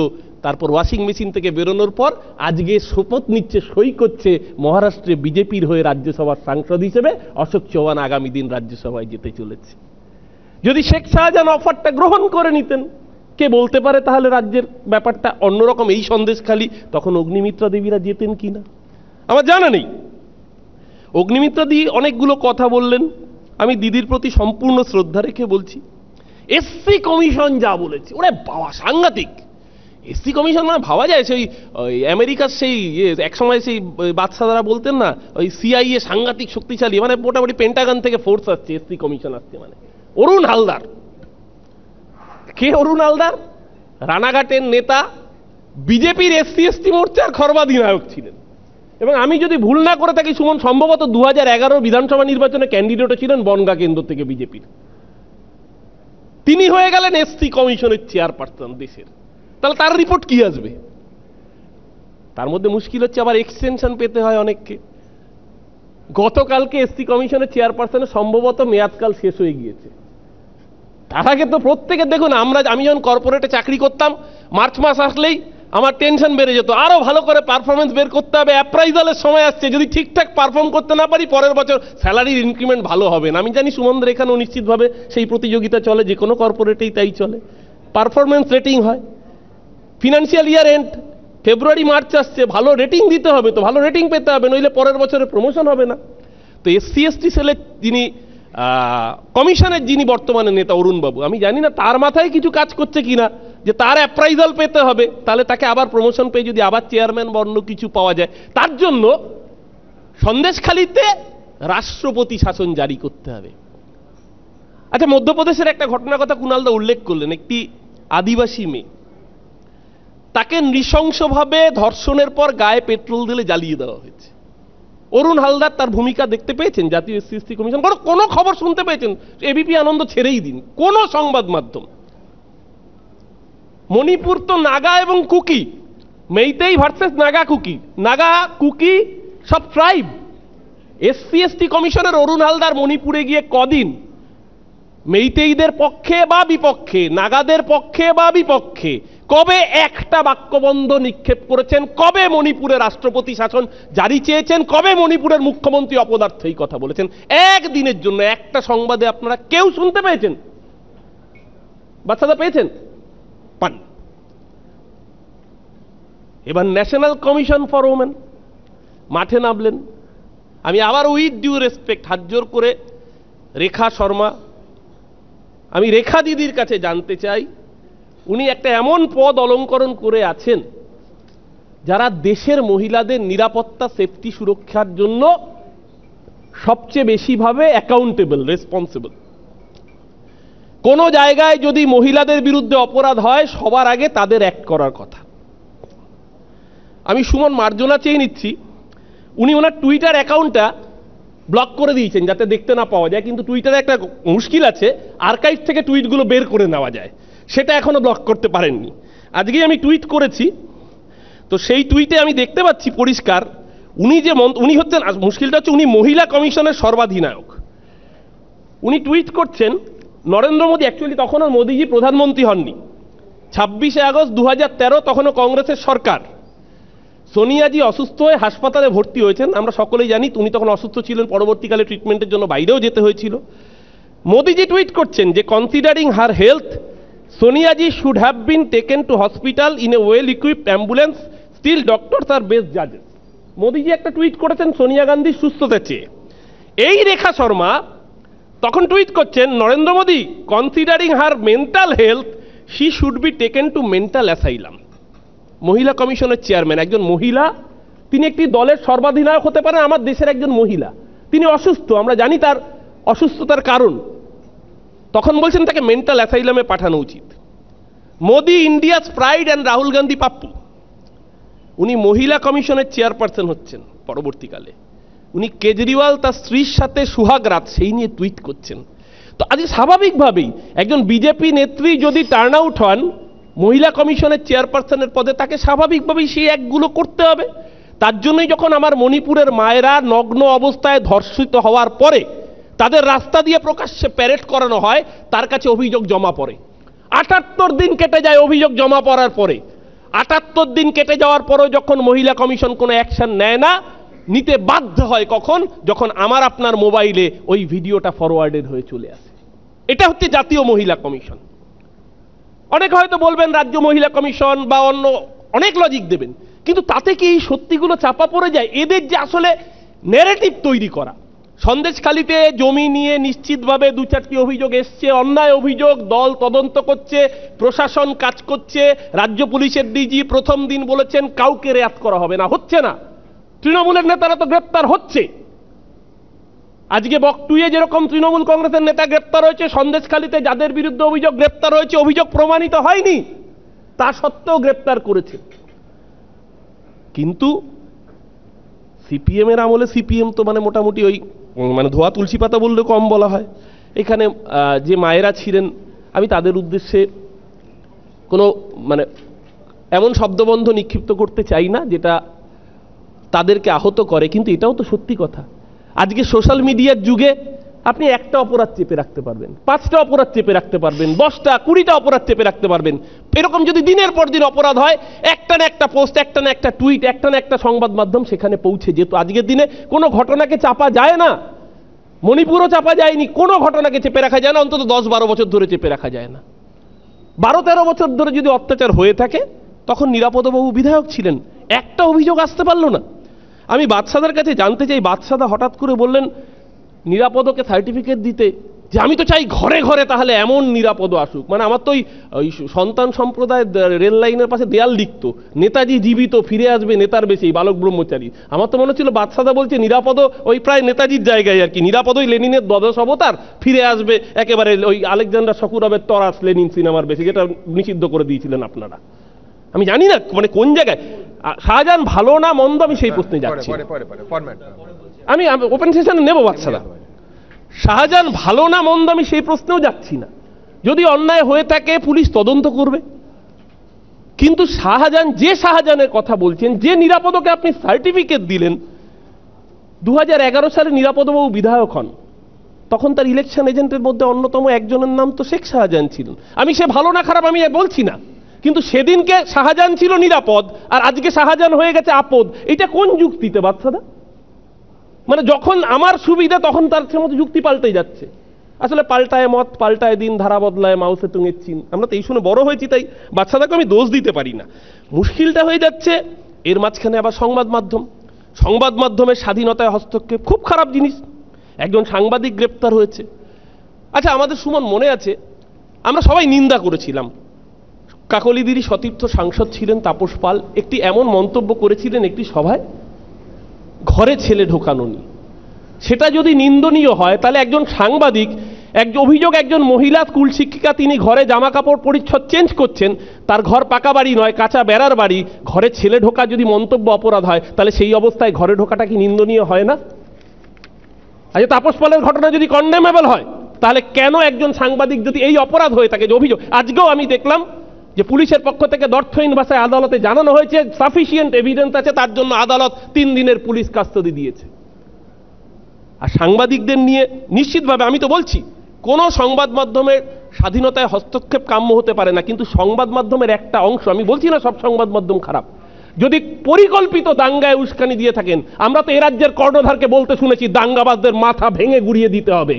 তারপর ওয়াশিং মেশিন থেকে বেরোনোর পর আজকে শপথ নিচ্ছে সই করছে মহারাষ্ট্রে বিজেপির হয়ে রাজ্যসভার সাংসদ হিসেবে অশোক চৌহান আগামী দিন রাজ্যসভায় যেতে চলেছে যদি শেখ শাহজাহান অফারটা গ্রহণ করে নিতেন কে বলতে পারে তাহলে রাজ্যের ব্যাপারটা অন্যরকম এই সন্দেশ খালি তখন অগ্নিমিত্রা দেবীরা যেতেন কি না আমার জানা নেই অগ্নিমিত্রা দি অনেকগুলো কথা বললেন আমি দিদির প্রতি সম্পূর্ণ শ্রদ্ধা রেখে বলছি এসসি কমিশন যা বলেছে ওরা বাবা সাংঘাতিক এসসি কমিশন মানে ভাবা যায় সেই আমেরিকার সেই ইয়ে, একসময় সেই বাদশাদারা বলতেন না ওই সিআইএ সাংঘাতিক শক্তিশালী মানে মোটামুটি পেন্টাগান থেকে ফোর্স আসছে এসসি কমিশন আসছে মানে অরুণ হালদার কে অরুণ হালদার রানাঘাটের নেতা বিজেপির এসসি এসটি মোর্চার খর্বাধিনায়ক ছিলেন এবং আমি যদি ভুল না করে থাকি সুমন সম্ভবত দু হাজার বিধানসভা নির্বাচনে ক্যান্ডিডেটও ছিলেন বনগা কেন্দ্র থেকে বিজেপির তিনি হয়ে গেলেন এসসি কমিশনের চেয়ারপারসন দেশের তাহলে তার রিপোর্ট কি আসবে তার মধ্যে মুশকিল হচ্ছে আবার এক্সটেনশন পেতে হয় অনেককে গতকালকে এসসি কমিশনের চেয়ারপারসনের সম্ভবত মেয়াদকাল শেষ হয়ে গিয়েছে তার আগে তো প্রত্যেকে দেখুন আমরা আমি যখন কর্পোরেটে চাকরি করতাম মার্চ মাস আসলেই আমার টেনশন বেড়ে যেত আরও ভালো করে পারফরমেন্স বের করতে হবে অ্যাপ্রাইজালের সময় আসছে যদি ঠিকঠাক পারফর্ম করতে না পারি পরের বছর স্যালারির ইনক্রিমেন্ট ভালো হবে না আমি জানি সুমন্দ্র এখানেও নিশ্চিতভাবে সেই প্রতিযোগিতা চলে যে কোনো কর্পোরেটেই তাই চলে পারফরমেন্স রেটিং হয় financial year end February March আসছে ভালো রেটিং দিতে হবে তো ভালো রেটিং পেতে হবে নইলে পরের বছরে প্রমোশন হবে না তো এসসি এসটি সেলের যিনি কমিশনের যিনি বর্তমানে নেতা অরুণবাবু আমি জানি না তার মাথায় কিছু কাজ করছে কিনা যে তার অ্যাপ্রাইজাল পেতে হবে তাহলে তাকে আবার প্রমোশন পেয়ে যদি আবার চেয়ারম্যান বর্ণ কিছু পাওয়া যায় তার জন্য সন্দেশখালিতে রাষ্ট্রপতি শাসন জারি করতে হবে আচ্ছা মধ্যপ্রদেশের একটা ঘটনার কথা কুণালদা উল্লেখ করলেন একটি আদিবাসী মেয়ে তাকে নৃশংসভাবে ধর্ষণের পর গায়ে পেট্রোল দিলে জ্বালিয়ে দেওয়া হয়েছে অরুণ হালদার তার ভূমিকা দেখতে পেয়েছেন জাতীয় এসসি কমিশন কোনো কোনো খবর শুনতে পেয়েছেন এবিপি আনন্দ ছেড়েই দিন কোনো সংবাদ মাধ্যম মণিপুর তো নাগা এবং কুকি মেইতেই ভার্সেস নাগা কুকি নাগা কুকি সব ট্রাইব এসসি এসটি কমিশনের অরুণ হালদার মণিপুরে গিয়ে কদিন মেইতেইদের পক্ষে বা বিপক্ষে নাগাদের পক্ষে বা বিপক্ষে কবে একটা বাক্যবন্ধ নিক্ষেপ করেছেন কবে মণিপুরের রাষ্ট্রপতি শাসন জারি চেয়েছেন কবে মণিপুরের মুখ্যমন্ত্রী অপদার্থ এই কথা বলেছেন একদিনের জন্য একটা সংবাদে আপনারা কেউ শুনতে পেয়েছেন বাচ্চাটা পেয়েছেন পান এবার ন্যাশনাল কমিশন ফর ওমেন মাঠে নামলেন আমি আবার উইথ ডিউ রেসপেক্ট হাত জোর করে রেখা শর্মা আমি রেখা দিদির কাছে জানতে চাই উনি একটা এমন পদ অলঙ্করণ করে আছেন যারা দেশের মহিলাদের নিরাপত্তা সেফটি সুরক্ষার জন্য সবচেয়ে বেশিভাবে অ্যাকাউন্টেবল রেসপন্সিবল কোনো জায়গায় যদি মহিলাদের বিরুদ্ধে অপরাধ হয় সবার আগে তাদের অ্যাক্ট করার কথা আমি সুমন মার্জনা চেয়ে নিচ্ছি উনি ওনার টুইটার অ্যাকাউন্টটা ব্লক করে দিয়েছেন যাতে দেখতে না পাওয়া যায় কিন্তু টুইটারে একটা মুশকিল আছে আর্কাইভ থেকে টুইটগুলো বের করে নেওয়া যায় সেটা এখনও ব্লক করতে পারেননি আজকেই আমি টুইট করেছি তো সেই টুইটে আমি দেখতে পাচ্ছি পরিষ্কার উনি যে উনি হচ্ছেন মুশকিলটা হচ্ছে উনি মহিলা কমিশনের সর্বাধিনায়ক উনি টুইট করছেন নরেন্দ্র মোদী অ্যাকচুয়ালি তখনও মোদীজি প্রধানমন্ত্রী হননি ছাব্বিশে আগস্ট দু হাজার তেরো তখনও কংগ্রেসের সরকার সোনিয়াজি অসুস্থ হয়ে হাসপাতালে ভর্তি হয়েছেন আমরা সকলেই জানি উনি তখন অসুস্থ ছিলেন পরবর্তীকালে ট্রিটমেন্টের জন্য বাইরেও যেতে হয়েছিল মোদীজি টুইট করছেন যে considering her health Soniaji should have been taken to hospital in a well equip ambulance still doctors are best জাজেস মোদীজি একটা টুইট করেছেন সোনিয়া গান্ধী সুস্থতা চেয়ে এই রেখা শর্মা তখন টুইট করছেন Narendra Modi considering her mental health she should be taken to mental asylum মহিলা কমিশনের চেয়ারম্যান একজন মহিলা তিনি একটি দলের সর্বাধিনায়ক হতে পারেন আমার দেশের একজন মহিলা তিনি অসুস্থ আমরা জানি তার অসুস্থতার কারণ তখন বলছেন তাকে মেন্টাল অ্যাসাইলামে পাঠানো উচিত Modi India's pride and Rahul Gandhi Pappu উনি মহিলা কমিশনের চেয়ারপারসন হচ্ছেন পরবর্তীকালে উনি কেজরিওয়াল তার স্ত্রীর সাথে সুহাগ রাত সেই নিয়ে টুইট করছেন তো আজ স্বাভাবিকভাবেই একজন বিজেপি নেত্রী যদি টার্ন আউট হন মহিলা কমিশনের চেয়ারপারসনের পদে তাকে স্বাভাবিকভাবেই সেই একগুলো করতে হবে তার জন্যই যখন আমার মণিপুরের মায়েরা নগ্ন অবস্থায় ধর্ষিত হওয়ার পরে তাদের রাস্তা দিয়ে প্রকাশ্যে প্যারেড করানো হয় তার কাছে অভিযোগ জমা পড়ে আটাত্তর দিন কেটে যায় অভিযোগ জমা পড়ার পরে আটাত্তর দিন কেটে যাওয়ার পরেও যখন মহিলা কমিশন কোনো অ্যাকশন নেয় না নিতে বাধ্য হয় কখন যখন আমার আপনার মোবাইলে ওই ভিডিওটা ফরওয়ার্ডের হয়ে চলে আসে এটা হচ্ছে জাতীয় মহিলা কমিশন অনেক হয়তো বলবেন রাজ্য মহিলা কমিশন বা অন্য অনেক লজিক দেবেন কিন্তু তাতে কি এই সত্যিগুলো চাপা পড়ে যায় এদের যে আসলে নেরেটিভ তৈরি করা সন্দেশখালিতে জমি নিয়ে নিশ্চিতভাবে দু চারটি অভিযোগ এসছে অন্যায় অভিযোগ দল তদন্ত করছে প্রশাসন কাজ করছে রাজ্য পুলিশের ডিজি প্রথম দিন বলেছেন কাউকে রেয়াত করা হবে না হচ্ছে না তৃণমূলের নেতারা তো গ্রেপ্তার হচ্ছে আজকে বকটুয়ে যেরকম তৃণমূল কংগ্রেসের নেতা গ্রেপ্তার হয়েছে সন্দেশখালিতে যাদের বিরুদ্ধে অভিযোগ গ্রেপ্তার হয়েছে অভিযোগ প্রমাণিত হয়নি তা সত্ত্বেও গ্রেপ্তার করেছে কিন্তু সিপিএমের আমলে সিপিএম তো মানে মোটামুটি ওই মানে ধোয়া তুলসী পাতা বললে কম বলা হয় এখানে যে মায়েরা ছিলেন আমি তাদের উদ্দেশ্যে কোনো মানে এমন শব্দবন্ধ নিক্ষিপ্ত করতে চাই না যেটা তাদেরকে আহত করে কিন্তু এটাও তো সত্যি কথা আজকে সোশ্যাল মিডিয়ার যুগে আপনি একটা অপরাধ চেপে রাখতে পারবেন পাঁচটা অপরাধ চেপে রাখতে পারবেন দশটা কুড়িটা অপরাধ চেপে রাখতে পারবেন এরকম যদি দিনের পর দিন অপরাধ হয় একটা না একটা পোস্ট একটা না একটা টুইট একটা না একটা সংবাদ মাধ্যম সেখানে পৌঁছে যেহেতু আজকের দিনে কোনো ঘটনাকে চাপা যায় না মণিপুরও চাপা যায়নি কোনো ঘটনাকে চেপে রাখা যায় না অন্তত দশ বারো বছর ধরে চেপে রাখা যায় না বারো তেরো বছর ধরে যদি অত্যাচার হয়ে থাকে তখন নিরাপদবাবু বিধায়ক ছিলেন একটা অভিযোগ আসতে পারলো না আমি বাদশাদার কাছে জানতে চাই বাদশাদা হঠাৎ করে বললেন নিরাপদকে সার্টিফিকেট দিতে যে আমি তো চাই ঘরে ঘরে তাহলে এমন নিরাপদ আসুক মানে আমার তো ওই সন্তান সম্প্রদায় রেল লাইনের পাশে দেয়াল লিখত নেতাজি জীবিত ফিরে আসবে নেতার বেশি বালক ব্রহ্মচারী আমার তো মনে হচ্ছিল বাদশাদা বলছে নিরাপদ ওই প্রায় নেতাজির জায়গায় আর কি নিরাপদই লেনিনের দ্বাদশ অবতার ফিরে আসবে একেবারে ওই আলেকজান্ডার শকুরবের তরাস লেনিন সিনেমার বেশি যেটা নিষিদ্ধ করে দিয়েছিলেন আপনারা আমি জানি না মানে কোন জায়গায় শাহজাহান ভালো না মন্দ আমি সেই প্রশ্নে যাচ্ছি আমি ওপেন সেশনে নেব বাচ্চারা শাহজাহান ভালো না মন্দ আমি সেই প্রশ্নেও যাচ্ছি না যদি অন্যায় হয়ে থাকে পুলিশ তদন্ত করবে কিন্তু শাহজাহান যে শাহজাহানের কথা বলছেন যে নিরাপদকে আপনি সার্টিফিকেট দিলেন দু সালে নিরাপদবাবু বিধায়ক হন তখন তার ইলেকশন এজেন্টের মধ্যে অন্যতম একজনের নাম তো শেখ শাহজাহান ছিলেন আমি সে ভালো না খারাপ আমি বলছি না কিন্তু সেদিনকে শাহজাহান ছিল নিরাপদ আর আজকে শাহজাহান হয়ে গেছে আপদ এটা কোন যুক্তিতে বাচ্চারা মানে যখন আমার সুবিধা তখন তার মতো যুক্তি পাল্টে যাচ্ছে আসলে পাল্টায় মত পাল্টায় দিন ধারা বদলায় মাউসে তুঙে চিন আমরা তো এই শুনে বড় হয়েছি তাই বাচ্চাদেরকে আমি দোষ দিতে পারি না মুশকিলটা হয়ে যাচ্ছে এর মাঝখানে আবার সংবাদ মাধ্যম সংবাদ মাধ্যমের স্বাধীনতায় হস্তক্ষেপ খুব খারাপ জিনিস একজন সাংবাদিক গ্রেপ্তার হয়েছে আচ্ছা আমাদের সুমন মনে আছে আমরা সবাই নিন্দা করেছিলাম কাকলিদিরই সতীর্থ সাংসদ ছিলেন তাপস পাল একটি এমন মন্তব্য করেছিলেন একটি সভায় ঘরে ছেলে ঢোকানো নি সেটা যদি নিন্দনীয় হয় তাহলে একজন সাংবাদিক এক অভিযোগ একজন মহিলা স্কুল শিক্ষিকা তিনি ঘরে জামা কাপড় পরিচ্ছদ চেঞ্জ করছেন তার ঘর পাকা বাড়ি নয় কাঁচা বেড়ার বাড়ি ঘরে ছেলে ঢোকা যদি মন্তব্য অপরাধ হয় তাহলে সেই অবস্থায় ঘরে ঢোকাটা কি নিন্দনীয় হয় না আচ্ছা তাপস পালের ঘটনা যদি কন্ডেমেবল হয় তাহলে কেন একজন সাংবাদিক যদি এই অপরাধ হয়ে থাকে যে অভিযোগ আজকেও আমি দেখলাম যে পুলিশের পক্ষ থেকে দর্থহীন ভাষায় আদালতে জানানো হয়েছে সাফিসিয়েন্ট এভিডেন্স আছে তার জন্য আদালত তিন দিনের পুলিশ কাস্টডি দিয়েছে আর সাংবাদিকদের নিয়ে নিশ্চিতভাবে আমি তো বলছি কোনো সংবাদ মাধ্যমের স্বাধীনতায় হস্তক্ষেপ কাম্য হতে পারে না কিন্তু সংবাদ মাধ্যমের একটা অংশ আমি বলছি না সব সংবাদ মাধ্যম খারাপ যদি পরিকল্পিত দাঙ্গায় উস্কানি দিয়ে থাকেন আমরা তো এ রাজ্যের কর্ণধারকে বলতে শুনেছি দাঙ্গাবাজদের মাথা ভেঙে গুড়িয়ে দিতে হবে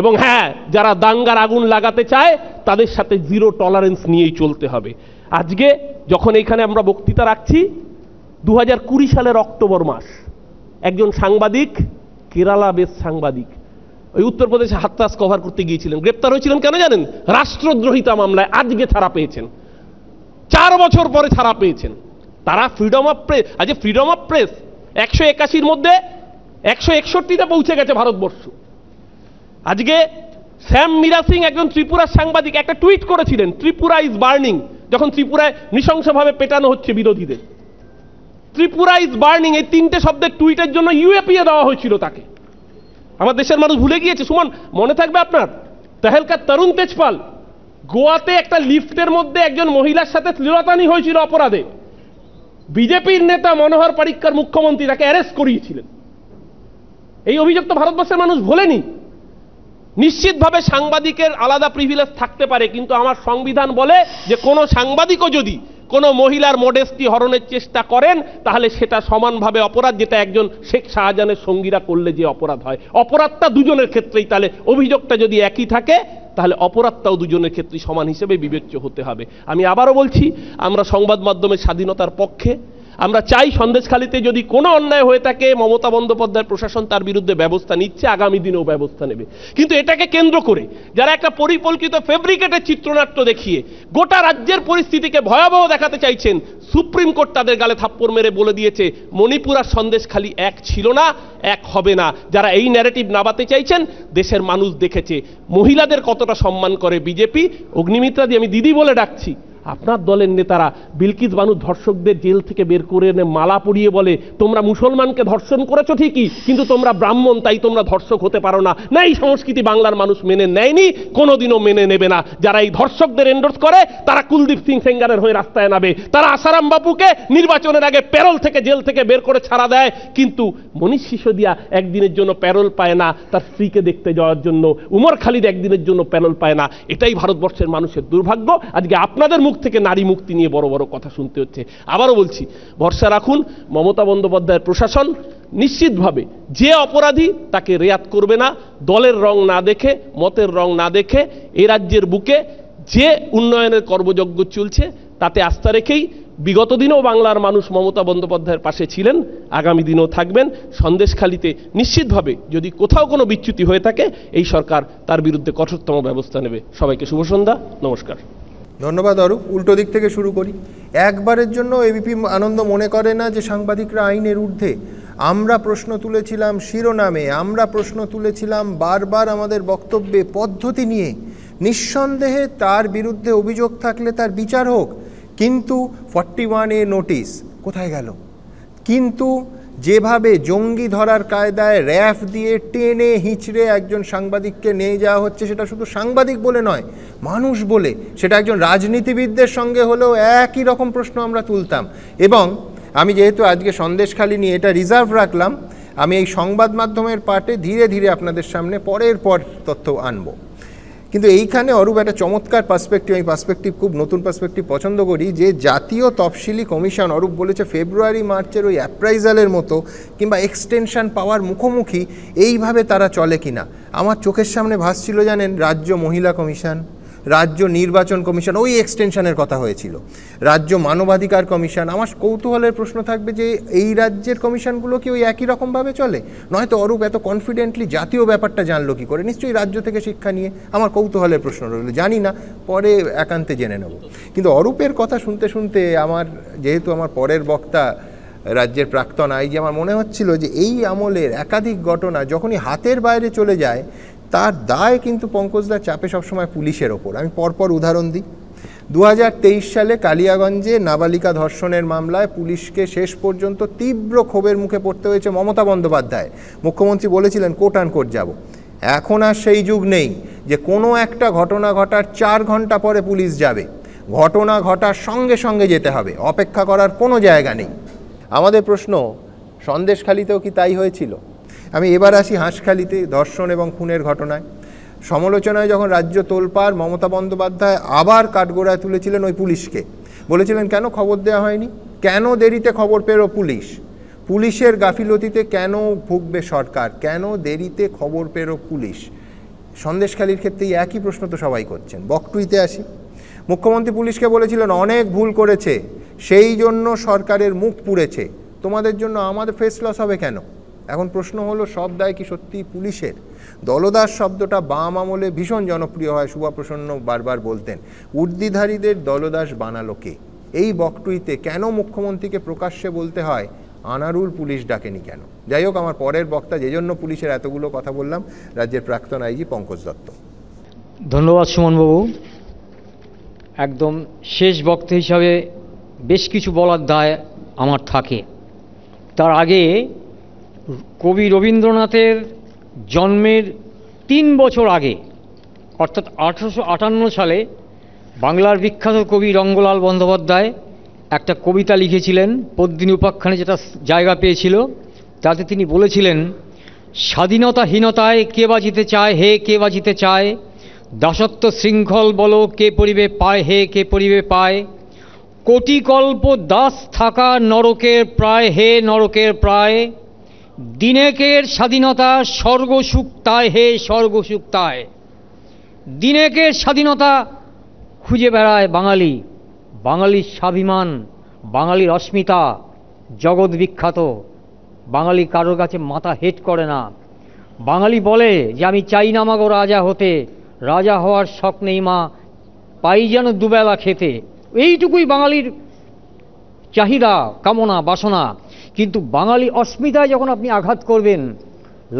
এবং হ্যাঁ যারা দাঙ্গার আগুন লাগাতে চায় তাদের সাথে জিরো টলারেন্স নিয়েই চলতে হবে আজকে যখন এইখানে আমরা বক্তৃতা রাখছি দু সালের অক্টোবর মাস একজন সাংবাদিক কেরালা বেশ সাংবাদিক ওই উত্তরপ্রদেশে হাত্তাস কভার করতে গিয়েছিলেন গ্রেপ্তার হয়েছিলেন কেন জানেন রাষ্ট্রদ্রোহিতা মামলায় আজকে ছাড়া পেয়েছেন চার বছর পরে ছাড়া পেয়েছেন তারা ফ্রিডম অফ প্রেস আজ ফ্রিডম অফ প্রেস একশো একাশির মধ্যে একশো একষট্টিতে পৌঁছে গেছে ভারতবর্ষ আজকে শ্যাম মীরা সিং একজন ত্রিপুরার সাংবাদিক একটা টুইট করেছিলেন ত্রিপুরা ইজ বার্নিং যখন ত্রিপুরায় নৃশংসভাবে পেটানো হচ্ছে বিরোধীদের ত্রিপুরা ইজ বার্নিং এই তিনটে শব্দের টুইটের জন্য ইউএপিএ দেওয়া হয়েছিল তাকে আমার দেশের মানুষ ভুলে গিয়েছে সুমন মনে থাকবে আপনার তেহেলকার তরুণ তেজপাল গোয়াতে একটা লিফটের মধ্যে একজন মহিলার সাথে শ্লীলতানি হয়েছিল অপরাধে বিজেপির নেতা মনোহর পারিক্কার মুখ্যমন্ত্রী তাকে অ্যারেস্ট করিয়েছিলেন এই অভিযোগ তো ভারতবর্ষের মানুষ ভোলেনি নিশ্চিতভাবে সাংবাদিকের আলাদা প্রিভিলেজ থাকতে পারে কিন্তু আমার সংবিধান বলে যে কোনো সাংবাদিকও যদি কোনো মহিলার মডেস্টি হরণের চেষ্টা করেন তাহলে সেটা সমানভাবে অপরাধ যেটা একজন শেখ শাহজাহানের সঙ্গীরা করলে যে অপরাধ হয় অপরাধটা দুজনের ক্ষেত্রেই তাহলে অভিযোগটা যদি একই থাকে তাহলে অপরাধটাও দুজনের ক্ষেত্রে সমান হিসেবে বিবেচ্য হতে হবে আমি আবারও বলছি আমরা সংবাদ মাধ্যমের স্বাধীনতার পক্ষে আমরা চাই সন্দেশখালিতে যদি কোনো অন্যায় হয়ে থাকে মমতা বন্দ্যোপাধ্যায়ের প্রশাসন তার বিরুদ্ধে ব্যবস্থা নিচ্ছে আগামী দিনেও ব্যবস্থা নেবে কিন্তু এটাকে কেন্দ্র করে যারা একটা পরিকল্পিত ফেব্রিকেটের চিত্রনাট্য দেখিয়ে গোটা রাজ্যের পরিস্থিতিকে ভয়াবহ দেখাতে চাইছেন সুপ্রিম কোর্ট তাদের গালে থাপ্পড় মেরে বলে দিয়েছে মণিপুর আর সন্দেশ খালি এক ছিল না এক হবে না যারা এই ন্যারেটিভ নামাতে চাইছেন দেশের মানুষ দেখেছে মহিলাদের কতটা সম্মান করে বিজেপি অগ্নিমিত্রাদি আমি দিদি বলে ডাকছি আপনার দলের নেতারা বিলকিস বানু ধর্ষকদের জেল থেকে বের করে এনে মালা পরিয়ে বলে তোমরা মুসলমানকে ধর্ষণ করেছো ঠিকই কিন্তু তোমরা ব্রাহ্মণ তাই তোমরা ধর্ষক হতে পারো না না এই সংস্কৃতি বাংলার মানুষ মেনে নেয়নি কোনোদিনও মেনে নেবে না যারা এই ধর্ষকদের এন্ডোর্স করে তারা কুলদীপ সিং সেঙ্গারের হয়ে রাস্তায় নামে তারা আসারাম বাপুকে নির্বাচনের আগে প্যারল থেকে জেল থেকে বের করে ছাড়া দেয় কিন্তু মনীষ সিসোদিয়া একদিনের জন্য প্যারল পায় না তার স্ত্রীকে দেখতে যাওয়ার জন্য উমর খালিদ একদিনের জন্য প্যারল পায় না এটাই ভারতবর্ষের মানুষের দুর্ভাগ্য আজকে আপনাদের মুখ মুখ থেকে নারী মুক্তি নিয়ে বড় বড় কথা শুনতে হচ্ছে আবারও বলছি ভরসা রাখুন মমতা বন্দ্যোপাধ্যায়ের প্রশাসন নিশ্চিতভাবে যে অপরাধী তাকে রেয়াত করবে না দলের রং না দেখে মতের রং না দেখে এ রাজ্যের বুকে যে উন্নয়নের কর্মযজ্ঞ চলছে তাতে আস্থা রেখেই বিগত দিনেও বাংলার মানুষ মমতা বন্দ্যোপাধ্যায়ের পাশে ছিলেন আগামী দিনেও থাকবেন সন্দেশখালিতে নিশ্চিতভাবে যদি কোথাও কোনো বিচ্যুতি হয়ে থাকে এই সরকার তার বিরুদ্ধে কঠোরতম ব্যবস্থা নেবে সবাইকে শুভ সন্ধ্যা নমস্কার ধন্যবাদ অরূপ উল্টো দিক থেকে শুরু করি একবারের জন্য এবিপি আনন্দ মনে করে না যে সাংবাদিকরা আইনের ঊর্ধ্বে আমরা প্রশ্ন তুলেছিলাম শিরোনামে আমরা প্রশ্ন তুলেছিলাম বারবার আমাদের বক্তব্যে পদ্ধতি নিয়ে নিঃসন্দেহে তার বিরুদ্ধে অভিযোগ থাকলে তার বিচার হোক কিন্তু ফর্টি ওয়ান এ নোটিস কোথায় গেল কিন্তু যেভাবে জঙ্গি ধরার কায়দায় র্যাফ দিয়ে টেনে হিঁচড়ে একজন সাংবাদিককে নিয়ে যাওয়া হচ্ছে সেটা শুধু সাংবাদিক বলে নয় মানুষ বলে সেটা একজন রাজনীতিবিদদের সঙ্গে হলেও একই রকম প্রশ্ন আমরা তুলতাম এবং আমি যেহেতু আজকে সন্দেশখালি নিয়ে এটা রিজার্ভ রাখলাম আমি এই সংবাদ মাধ্যমের পাটে ধীরে ধীরে আপনাদের সামনে পরের পর তথ্য আনবো কিন্তু এইখানে অরূপ একটা চমৎকার পার্সপেক্টিভ আমি পার্সপেক্টিভ খুব নতুন পার্সপেক্টিভ পছন্দ করি যে জাতীয় তফসিলি কমিশন অরূপ বলেছে ফেব্রুয়ারি মার্চের ওই অ্যাপ্রাইজালের মতো কিংবা এক্সটেনশন পাওয়ার মুখোমুখি এইভাবে তারা চলে কিনা আমার চোখের সামনে ভাসছিল জানেন রাজ্য মহিলা কমিশন রাজ্য নির্বাচন কমিশন ওই এক্সটেনশনের কথা হয়েছিল রাজ্য মানবাধিকার কমিশন আমার কৌতূহলের প্রশ্ন থাকবে যে এই রাজ্যের কমিশনগুলো কি ওই একই রকমভাবে চলে নয়তো অরূপ এত কনফিডেন্টলি জাতীয় ব্যাপারটা জানলো কী করে নিশ্চয়ই রাজ্য থেকে শিক্ষা নিয়ে আমার কৌতূহলের প্রশ্ন রইল জানি না পরে একান্তে জেনে নেব কিন্তু অরূপের কথা শুনতে শুনতে আমার যেহেতু আমার পরের বক্তা রাজ্যের প্রাক্তন আইজি আমার মনে হচ্ছিল যে এই আমলের একাধিক ঘটনা যখনই হাতের বাইরে চলে যায় তার দায় কিন্তু পঙ্কজদার চাপে সবসময় পুলিশের ওপর আমি পরপর উদাহরণ দিই দু সালে কালিয়াগঞ্জে নাবালিকা ধর্ষণের মামলায় পুলিশকে শেষ পর্যন্ত তীব্র ক্ষোভের মুখে পড়তে হয়েছে মমতা বন্দ্যোপাধ্যায় মুখ্যমন্ত্রী বলেছিলেন কোর্ট আন কোর্ট যাব এখন আর সেই যুগ নেই যে কোনো একটা ঘটনা ঘটার চার ঘন্টা পরে পুলিশ যাবে ঘটনা ঘটার সঙ্গে সঙ্গে যেতে হবে অপেক্ষা করার কোনো জায়গা নেই আমাদের প্রশ্ন সন্দেশখালিতেও কি তাই হয়েছিল আমি এবার আসি হাঁসখালিতে ধর্ষণ এবং খুনের ঘটনায় সমালোচনায় যখন রাজ্য তোলপাড় মমতা বন্দ্যোপাধ্যায় আবার কাঠগোড়ায় তুলেছিলেন ওই পুলিশকে বলেছিলেন কেন খবর দেওয়া হয়নি কেন দেরিতে খবর পেলো পুলিশ পুলিশের গাফিলতিতে কেন ভুগবে সরকার কেন দেরিতে খবর পেল পুলিশ সন্দেশখালির ক্ষেত্রে একই প্রশ্ন তো সবাই করছেন বকটুইতে আসি মুখ্যমন্ত্রী পুলিশকে বলেছিলেন অনেক ভুল করেছে সেই জন্য সরকারের মুখ পুড়েছে তোমাদের জন্য আমাদের ফেস লস হবে কেন এখন প্রশ্ন হলো সব দায় কি সত্যি পুলিশের দলদাস শব্দটা বাম আমলে ভীষণ জনপ্রিয় হয় শুভাপ্রসন্ন বারবার বলতেন উর্দিধারীদের দলদাস বানালো কে এই বকটুইতে কেন মুখ্যমন্ত্রীকে প্রকাশ্যে বলতে হয় আনারুল পুলিশ ডাকেনি কেন যাই হোক আমার পরের বক্তা যে জন্য পুলিশের এতগুলো কথা বললাম রাজ্যের প্রাক্তন আইজি পঙ্কজ দত্ত ধন্যবাদ সুমনবাবু একদম শেষ বক্তা হিসাবে বেশ কিছু বলার দায় আমার থাকে তার আগে কবি রবীন্দ্রনাথের জন্মের তিন বছর আগে অর্থাৎ আঠেরোশো আটান্ন সালে বাংলার বিখ্যাত কবি রঙ্গলাল বন্দ্যোপাধ্যায় একটা কবিতা লিখেছিলেন পদ্মিনী উপাখ্যানে যেটা জায়গা পেয়েছিল তাতে তিনি বলেছিলেন স্বাধীনতাহীনতায় কে বাজিতে চায় হে কে বাজিতে চায় দাসত্ব শৃঙ্খল বলো কে পরিবে পায় হে কে পরিবে পায় কোটিকল্প দাস থাকা নরকের প্রায় হে নরকের প্রায় দিনেকের স্বাধীনতা স্বর্গসুখ তায় হে স্বর্গসুখ তায় দিনেকের স্বাধীনতা খুঁজে বেড়ায় বাঙালি বাঙালির স্বাভিমান বাঙালির অস্মিতা জগৎ বিখ্যাত বাঙালি কারোর কাছে মাথা হেট করে না বাঙালি বলে যে আমি চাই না আমাগো রাজা হতে রাজা হওয়ার শখ নেই মা পাই যেন দুবেলা খেতে এইটুকুই বাঙালির চাহিদা কামনা বাসনা কিন্তু বাঙালি অস্মিতায় যখন আপনি আঘাত করবেন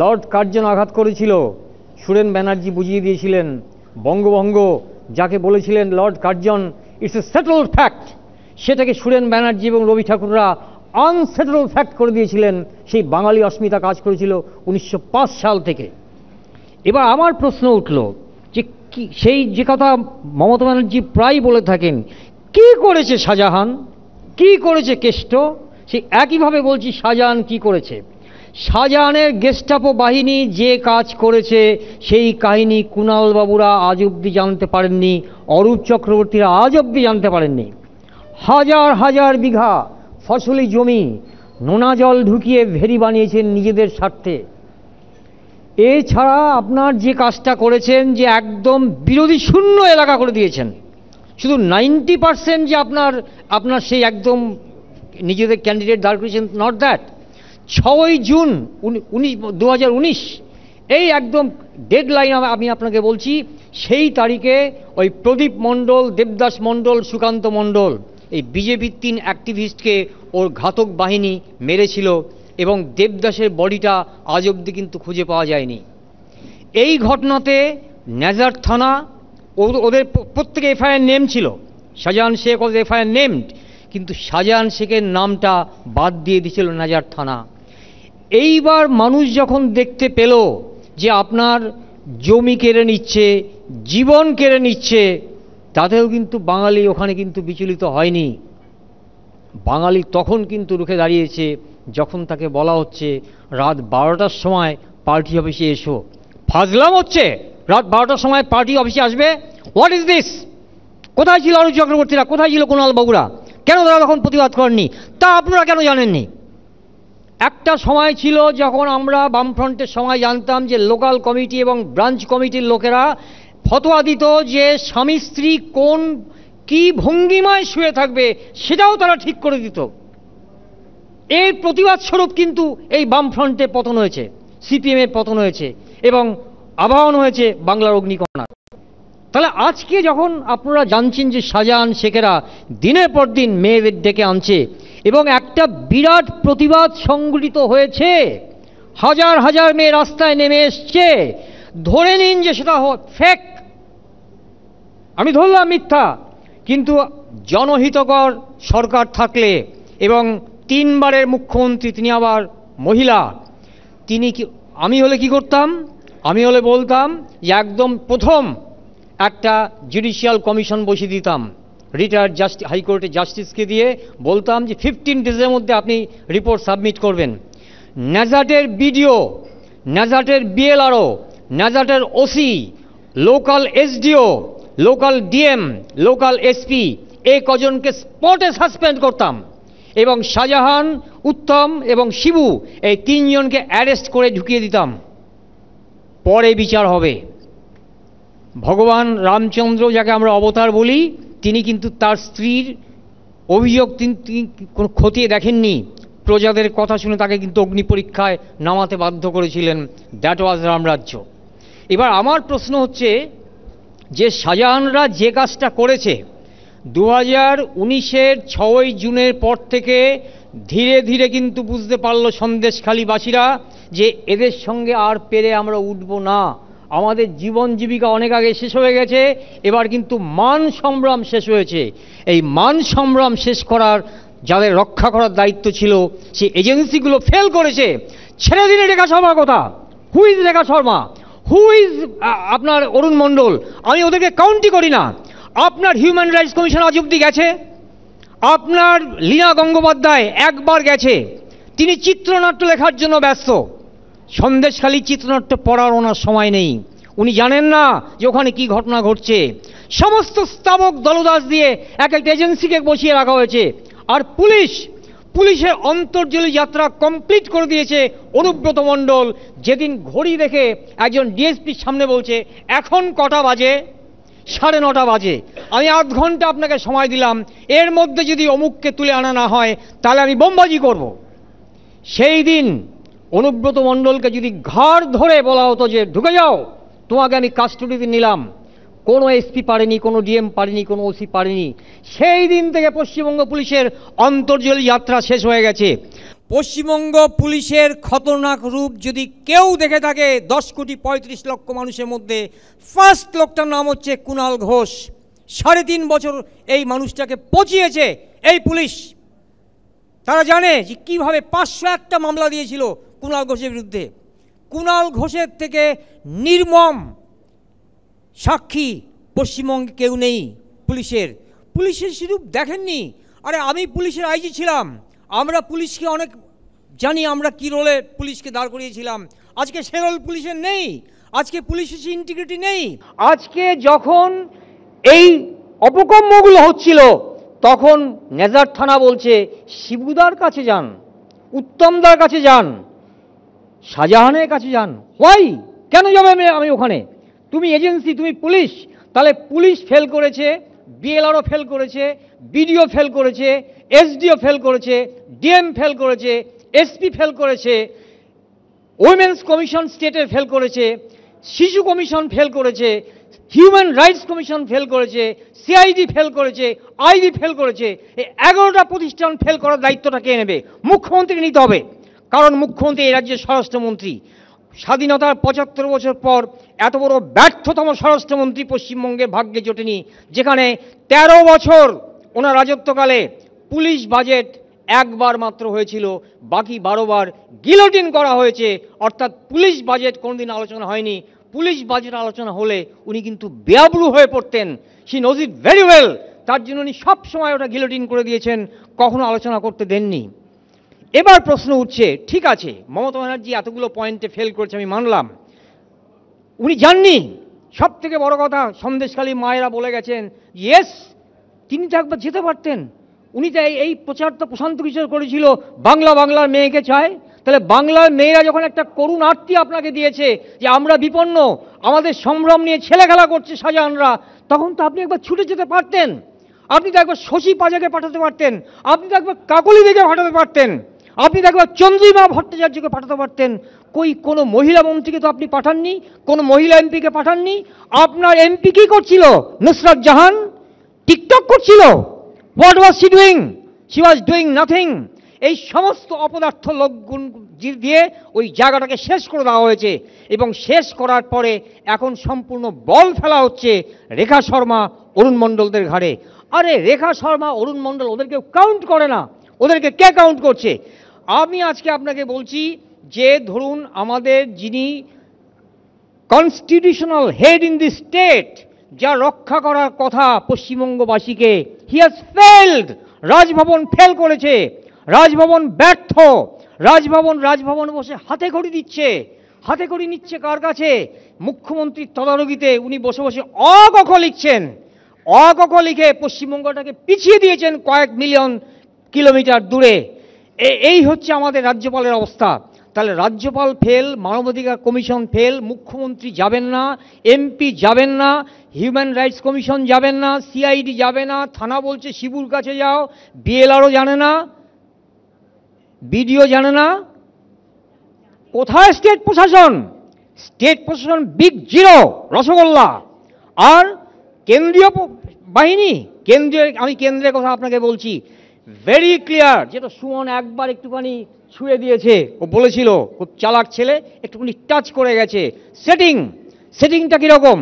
লর্ড কার্জন আঘাত করেছিল সুরেন ব্যানার্জি বুঝিয়ে দিয়েছিলেন বঙ্গভঙ্গ যাকে বলেছিলেন Lord Curzon it's a settle fact সেটাকে সুরেন ব্যানার্জি এবং রবি ঠাকুররা আনসেটেল ফ্যাক্ট করে দিয়েছিলেন সেই বাঙালি অস্মিতা কাজ করেছিল উনিশশো সাল থেকে এবার আমার প্রশ্ন উঠল যে কি সেই যে কথা মমতা ব্যানার্জি প্রায় বলে থাকেন কি করেছে শাহজাহান কি করেছে কেষ্ট ঠিক একইভাবে বলছি শাহজাহান কি করেছে শাহজাহানের গেস্টাপো বাহিনী যে কাজ করেছে সেই কাহিনী কুণালবাবুরা আজ অব্দি জানতে পারেননি অরূপ চক্রবর্তীরা আজ অব্দি জানতে পারেননি হাজার হাজার বিঘা ফসলি জমি নোনা জল ঢুকিয়ে ভেরি বানিয়েছেন নিজেদের স্বার্থে এছাড়া আপনার যে কাজটা করেছেন যে একদম বিরোধী শূন্য এলাকা করে দিয়েছেন শুধু নাইনটি পার্সেন্ট যে আপনার আপনার সেই একদম নিজেদের ক্যান্ডিডেট দাঁড় করেছেন নট দ্যাট ছয় জুন উনিশ দু এই একদম ডেড লাইন আমি আপনাকে বলছি সেই তারিখে ওই প্রদীপ মণ্ডল দেবদাস মণ্ডল সুকান্ত মণ্ডল এই বিজেপির তিন অ্যাক্টিভিস্টকে ওর ঘাতক বাহিনী মেরেছিল এবং দেবদাসের বডিটা আজ অবধি কিন্তু খুঁজে পাওয়া যায়নি এই ঘটনাতে নেজার থানা ওদের প্রত্যেকে এফআইআর নেম ছিল শাহজাহান শেখ ওদের এফআইআর নেমড কিন্তু শাহজাহান শেখের নামটা বাদ দিয়ে দিয়েছিল নাজার থানা এইবার মানুষ যখন দেখতে পেল যে আপনার জমি কেড়ে নিচ্ছে জীবন কেড়ে নিচ্ছে তাতেও কিন্তু বাঙালি ওখানে কিন্তু বিচলিত হয়নি বাঙালি তখন কিন্তু রুখে দাঁড়িয়েছে যখন তাকে বলা হচ্ছে রাত বারোটার সময় পার্টি অফিসে এসো ফাজলাম হচ্ছে রাত বারোটার সময় পার্টি অফিসে আসবে হোয়াট ইজ দিস কোথায় ছিল অরুণ চক্রবর্তীরা কোথায় ছিল কোনাল বাবুরা কেন তারা তখন প্রতিবাদ করেননি তা আপনারা কেন জানেননি একটা সময় ছিল যখন আমরা বামফ্রন্টের সময় জানতাম যে লোকাল কমিটি এবং ব্রাঞ্চ কমিটির লোকেরা ফতোয়া দিত যে স্বামী স্ত্রী কোন কি ভঙ্গিমায় শুয়ে থাকবে সেটাও তারা ঠিক করে দিত এর প্রতিবাদ স্বরূপ কিন্তু এই বামফ্রন্টে পতন হয়েছে সিপিএমের পতন হয়েছে এবং আবাহন হয়েছে বাংলার অগ্নিকণার তাহলে আজকে যখন আপনারা জানছেন যে শাহজাহান শেখেরা দিনের পর দিন মেয়েদের ডেকে আনছে এবং একটা বিরাট প্রতিবাদ সংগঠিত হয়েছে হাজার হাজার মেয়ে রাস্তায় নেমে এসছে ধরে নিন যে সেটা ফেক আমি ধরলাম মিথ্যা কিন্তু জনহিতকর সরকার থাকলে এবং তিনবারের মুখ্যমন্ত্রী তিনি আবার মহিলা তিনি কি আমি হলে কি করতাম আমি হলে বলতাম যে একদম প্রথম একটা জুডিশিয়াল কমিশন বসিয়ে দিতাম রিটায়ার্ড জাস্ট হাইকোর্টে জাস্টিসকে দিয়ে বলতাম যে ফিফটিন ডেজের মধ্যে আপনি রিপোর্ট সাবমিট করবেন ন্যাজাটের বিডিও ন্যাজাটের বিএলআরও ন্যাজাটের OC local SDO local DM local SP এ কজনকে স্পটে সাসপেন্ড করতাম এবং শাহজাহান উত্তম এবং শিবু এই তিনজনকে অ্যারেস্ট করে ঢুকিয়ে দিতাম পরে বিচার হবে ভগবান রামচন্দ্র যাকে আমরা অবতার বলি তিনি কিন্তু তার স্ত্রীর অভিযোগ তিনি কোনো খতিয়ে দেখেননি প্রজাদের কথা শুনে তাকে কিন্তু অগ্নি পরীক্ষায় নামাতে বাধ্য করেছিলেন দ্যাট ওয়াজ রামরাজ্য এবার আমার প্রশ্ন হচ্ছে যে শাহজাহানরা যে কাজটা করেছে দু হাজার উনিশের ছয়ই জুনের পর থেকে ধীরে ধীরে কিন্তু বুঝতে পারল সন্দেশখালীবাসীরা যে এদের সঙ্গে আর পেরে আমরা উঠব না আমাদের জীবন জীবিকা অনেক আগে শেষ হয়ে গেছে এবার কিন্তু মান সংগ্রাম শেষ হয়েছে এই মান সংগ্রাম শেষ করার যাদের রক্ষা করার দায়িত্ব ছিল সে এজেন্সিগুলো ফেল করেছে ছেড়ে দিলে রেখা শর্মার কথা who is Rekha Sharma who is আপনার অরুণ মণ্ডল আমি ওদেরকে কাউন্টই করি না আপনার হিউম্যান রাইটস কমিশন আজ অব্দি গেছে আপনার লীনা গঙ্গোপাধ্যায় একবার গেছে তিনি চিত্রনাট্য লেখার জন্য ব্যস্ত সন্দেশখালী চিত্রনাট্য পড়ার ওনার সময় নেই উনি জানেন না যে ওখানে কি ঘটনা ঘটছে সমস্ত স্থাবক দলদাস দিয়ে এক একটা এজেন্সিকে বসিয়ে রাখা হয়েছে আর পুলিশ পুলিশের অন্তর্জলী যাত্রা কমপ্লিট করে দিয়েছে অনুব্রত মণ্ডল যেদিন ঘড়ি দেখে একজন ডিএসপির সামনে বলছে এখন কটা বাজে সাড়ে নটা বাজে আমি আধ ঘন্টা আপনাকে সময় দিলাম এর মধ্যে যদি অমুককে তুলে আনা না হয় তাহলে আমি বোমবাজি করব সেই দিন অনুব্রত মণ্ডলকে যদি ঘাড় ধরে বলা হতো যে ঢুকে যাও তোমাকে আমি কাস্টডিতে নিলাম কোনো এসপি পারেনি কোনো ডিএম পারেনি কোনো ওসি পারেনি সেই দিন থেকে পশ্চিমবঙ্গ পুলিশের অন্তর্জল যাত্রা শেষ হয়ে গেছে পশ্চিমবঙ্গ পুলিশের খতরনাক রূপ যদি কেউ দেখে থাকে দশ কোটি পঁয়ত্রিশ লক্ষ মানুষের মধ্যে ফার্স্ট লোকটার নাম হচ্ছে কুণাল ঘোষ সাড়ে তিন বছর এই মানুষটাকে পচিয়েছে এই পুলিশ তারা জানে যে কীভাবে পাঁচশো একটা মামলা দিয়েছিল কুণাল ঘোষের বিরুদ্ধে কুণাল ঘোষের থেকে নির্মম সাক্ষী পশ্চিমবঙ্গে কেউ নেই পুলিশের পুলিশের শুধু দেখেননি আরে আমি পুলিশের আইজি ছিলাম আমরা পুলিশকে অনেক জানি আমরা কী রোলে পুলিশকে দাঁড় করিয়েছিলাম আজকে সে রোল পুলিশের নেই আজকে পুলিশের সে ইন্টিগ্রিটি নেই আজকে যখন এই অপকর্মগুলো হচ্ছিল তখন নেজার থানা বলছে শিবুদার কাছে যান উত্তমদার কাছে যান শাহজাহানের কাছে যান হোয়াই কেন যাবে আমি ওখানে তুমি এজেন্সি তুমি পুলিশ তাহলে পুলিশ ফেল করেছে বিএলআরও ফেল করেছে বিডিও ফেল করেছে এসডিও ফেল করেছে ডিএম ফেল করেছে এসপি ফেল করেছে উইমেন্স কমিশন স্টেটে ফেল করেছে শিশু কমিশন ফেল করেছে হিউম্যান রাইটস কমিশন ফেল করেছে সিআইডি ফেল করেছে আইডি ফেল করেছে এই এগারোটা প্রতিষ্ঠান ফেল করার দায়িত্বটা কে নেবে মুখ্যমন্ত্রী নিতে হবে কারণ মুখ্যমন্ত্রী এই রাজ্যের স্বরাষ্ট্রমন্ত্রী স্বাধীনতার পঁচাত্তর বছর পর এত বড় ব্যর্থতম স্বরাষ্ট্রমন্ত্রী পশ্চিমবঙ্গের ভাগ্যে জোটেনি যেখানে ১৩ বছর ওনার রাজত্বকালে পুলিশ বাজেট একবার মাত্র হয়েছিল বাকি বারোবার গিলোটিন করা হয়েছে অর্থাৎ পুলিশ বাজেট কোনোদিন আলোচনা হয়নি পুলিশ বাজেট আলোচনা হলে উনি কিন্তু বেয়াবলু হয়ে পড়তেন she knows it very well তার জন্য উনি সবসময় ওটা গিলোটিন করে দিয়েছেন কখনো আলোচনা করতে দেননি এবার প্রশ্ন উঠছে ঠিক আছে মমতা ব্যানার্জি এতগুলো পয়েন্টে ফেল করেছে আমি মানলাম উনি জাননি সব থেকে বড় কথা সন্দেশকালী মায়েরা বলে গেছেন ইয়েস তিনি তো একবার যেতে পারতেন উনি তো এই প্রচার তো প্রশান্ত কিশোর করেছিল বাংলা বাংলার মেয়েকে চায় তাহলে বাংলার মেয়েরা যখন একটা করুণ আর্তি আপনাকে দিয়েছে যে আমরা বিপন্ন আমাদের সম্ভ্রম নিয়ে ছেলে খেলা করছে শাহজাহানরা তখন তো আপনি একবার ছুটে যেতে পারতেন আপনি তো একবার শশী পাজাকে পাঠাতে পারতেন আপনি তো একবার কাকলি দিকে পাঠাতে পারতেন আপনি তো একবার চন্দ্রিমা ভট্টাচার্যকে পাঠাতে পারতেন কই কোনো মহিলা মন্ত্রীকে তো আপনি পাঠাননি কোনো মহিলা এমপিকে পাঠাননি আপনার এমপি কি করছিল নুসরাত জাহান টিকটক করছিল what was she doing she was doing nothing এই সমস্ত অপদার্থ লোকগুণ দিয়ে ওই জায়গাটাকে শেষ করে দেওয়া হয়েছে এবং শেষ করার পরে এখন সম্পূর্ণ বল ফেলা হচ্ছে রেখা শর্মা অরুণ মণ্ডলদের ঘাড়ে আরে রেখা শর্মা অরুণ মণ্ডল ওদেরকে কাউন্ট করে না ওদেরকে কে কাউন্ট করছে আমি আজকে আপনাকে বলছি যে ধরুন আমাদের যিনি constitutional head in the state যা রক্ষা করার কথা পশ্চিমবঙ্গবাসীকে he has failed Raj Bhavan fail করেছে রাজভবন ব্যর্থ রাজভবন রাজভবন বসে হাতে ঘড়ি দিচ্ছে হাতে ঘড়ি নিচ্ছে কার কাছে মুখ্যমন্ত্রীর তদারকিতে উনি বসে বসে অকখ লিখছেন অকখ লিখে পশ্চিমবঙ্গটাকে পিছিয়ে দিয়েছেন কয়েক মিলিয়ন কিলোমিটার দূরে এই হচ্ছে আমাদের রাজ্যপালের অবস্থা তাহলে রাজ্যপাল ফেল মানবাধিকার কমিশন ফেল মুখ্যমন্ত্রী যাবেন না এমপি যাবেন না হিউম্যান রাইটস কমিশন যাবেন না সিআইডি যাবে না থানা বলছে শিবুর কাছে যাও বিএলআরও জানে না বিডিও জানে না কোথায় স্টেট প্রশাসন স্টেট প্রশাসন বিগ জিরো রসগোল্লা আর কেন্দ্রীয় বাহিনী কেন্দ্রীয় আমি কেন্দ্রের কথা আপনাকে বলছি ভেরি ক্লিয়ার যেটা সুমন একবার একটুখানি ছুঁয়ে দিয়েছে ও বলেছিল খুব চালাক ছেলে একটুখানি টাচ করে গেছে সেটিং সেটিংটা কীরকম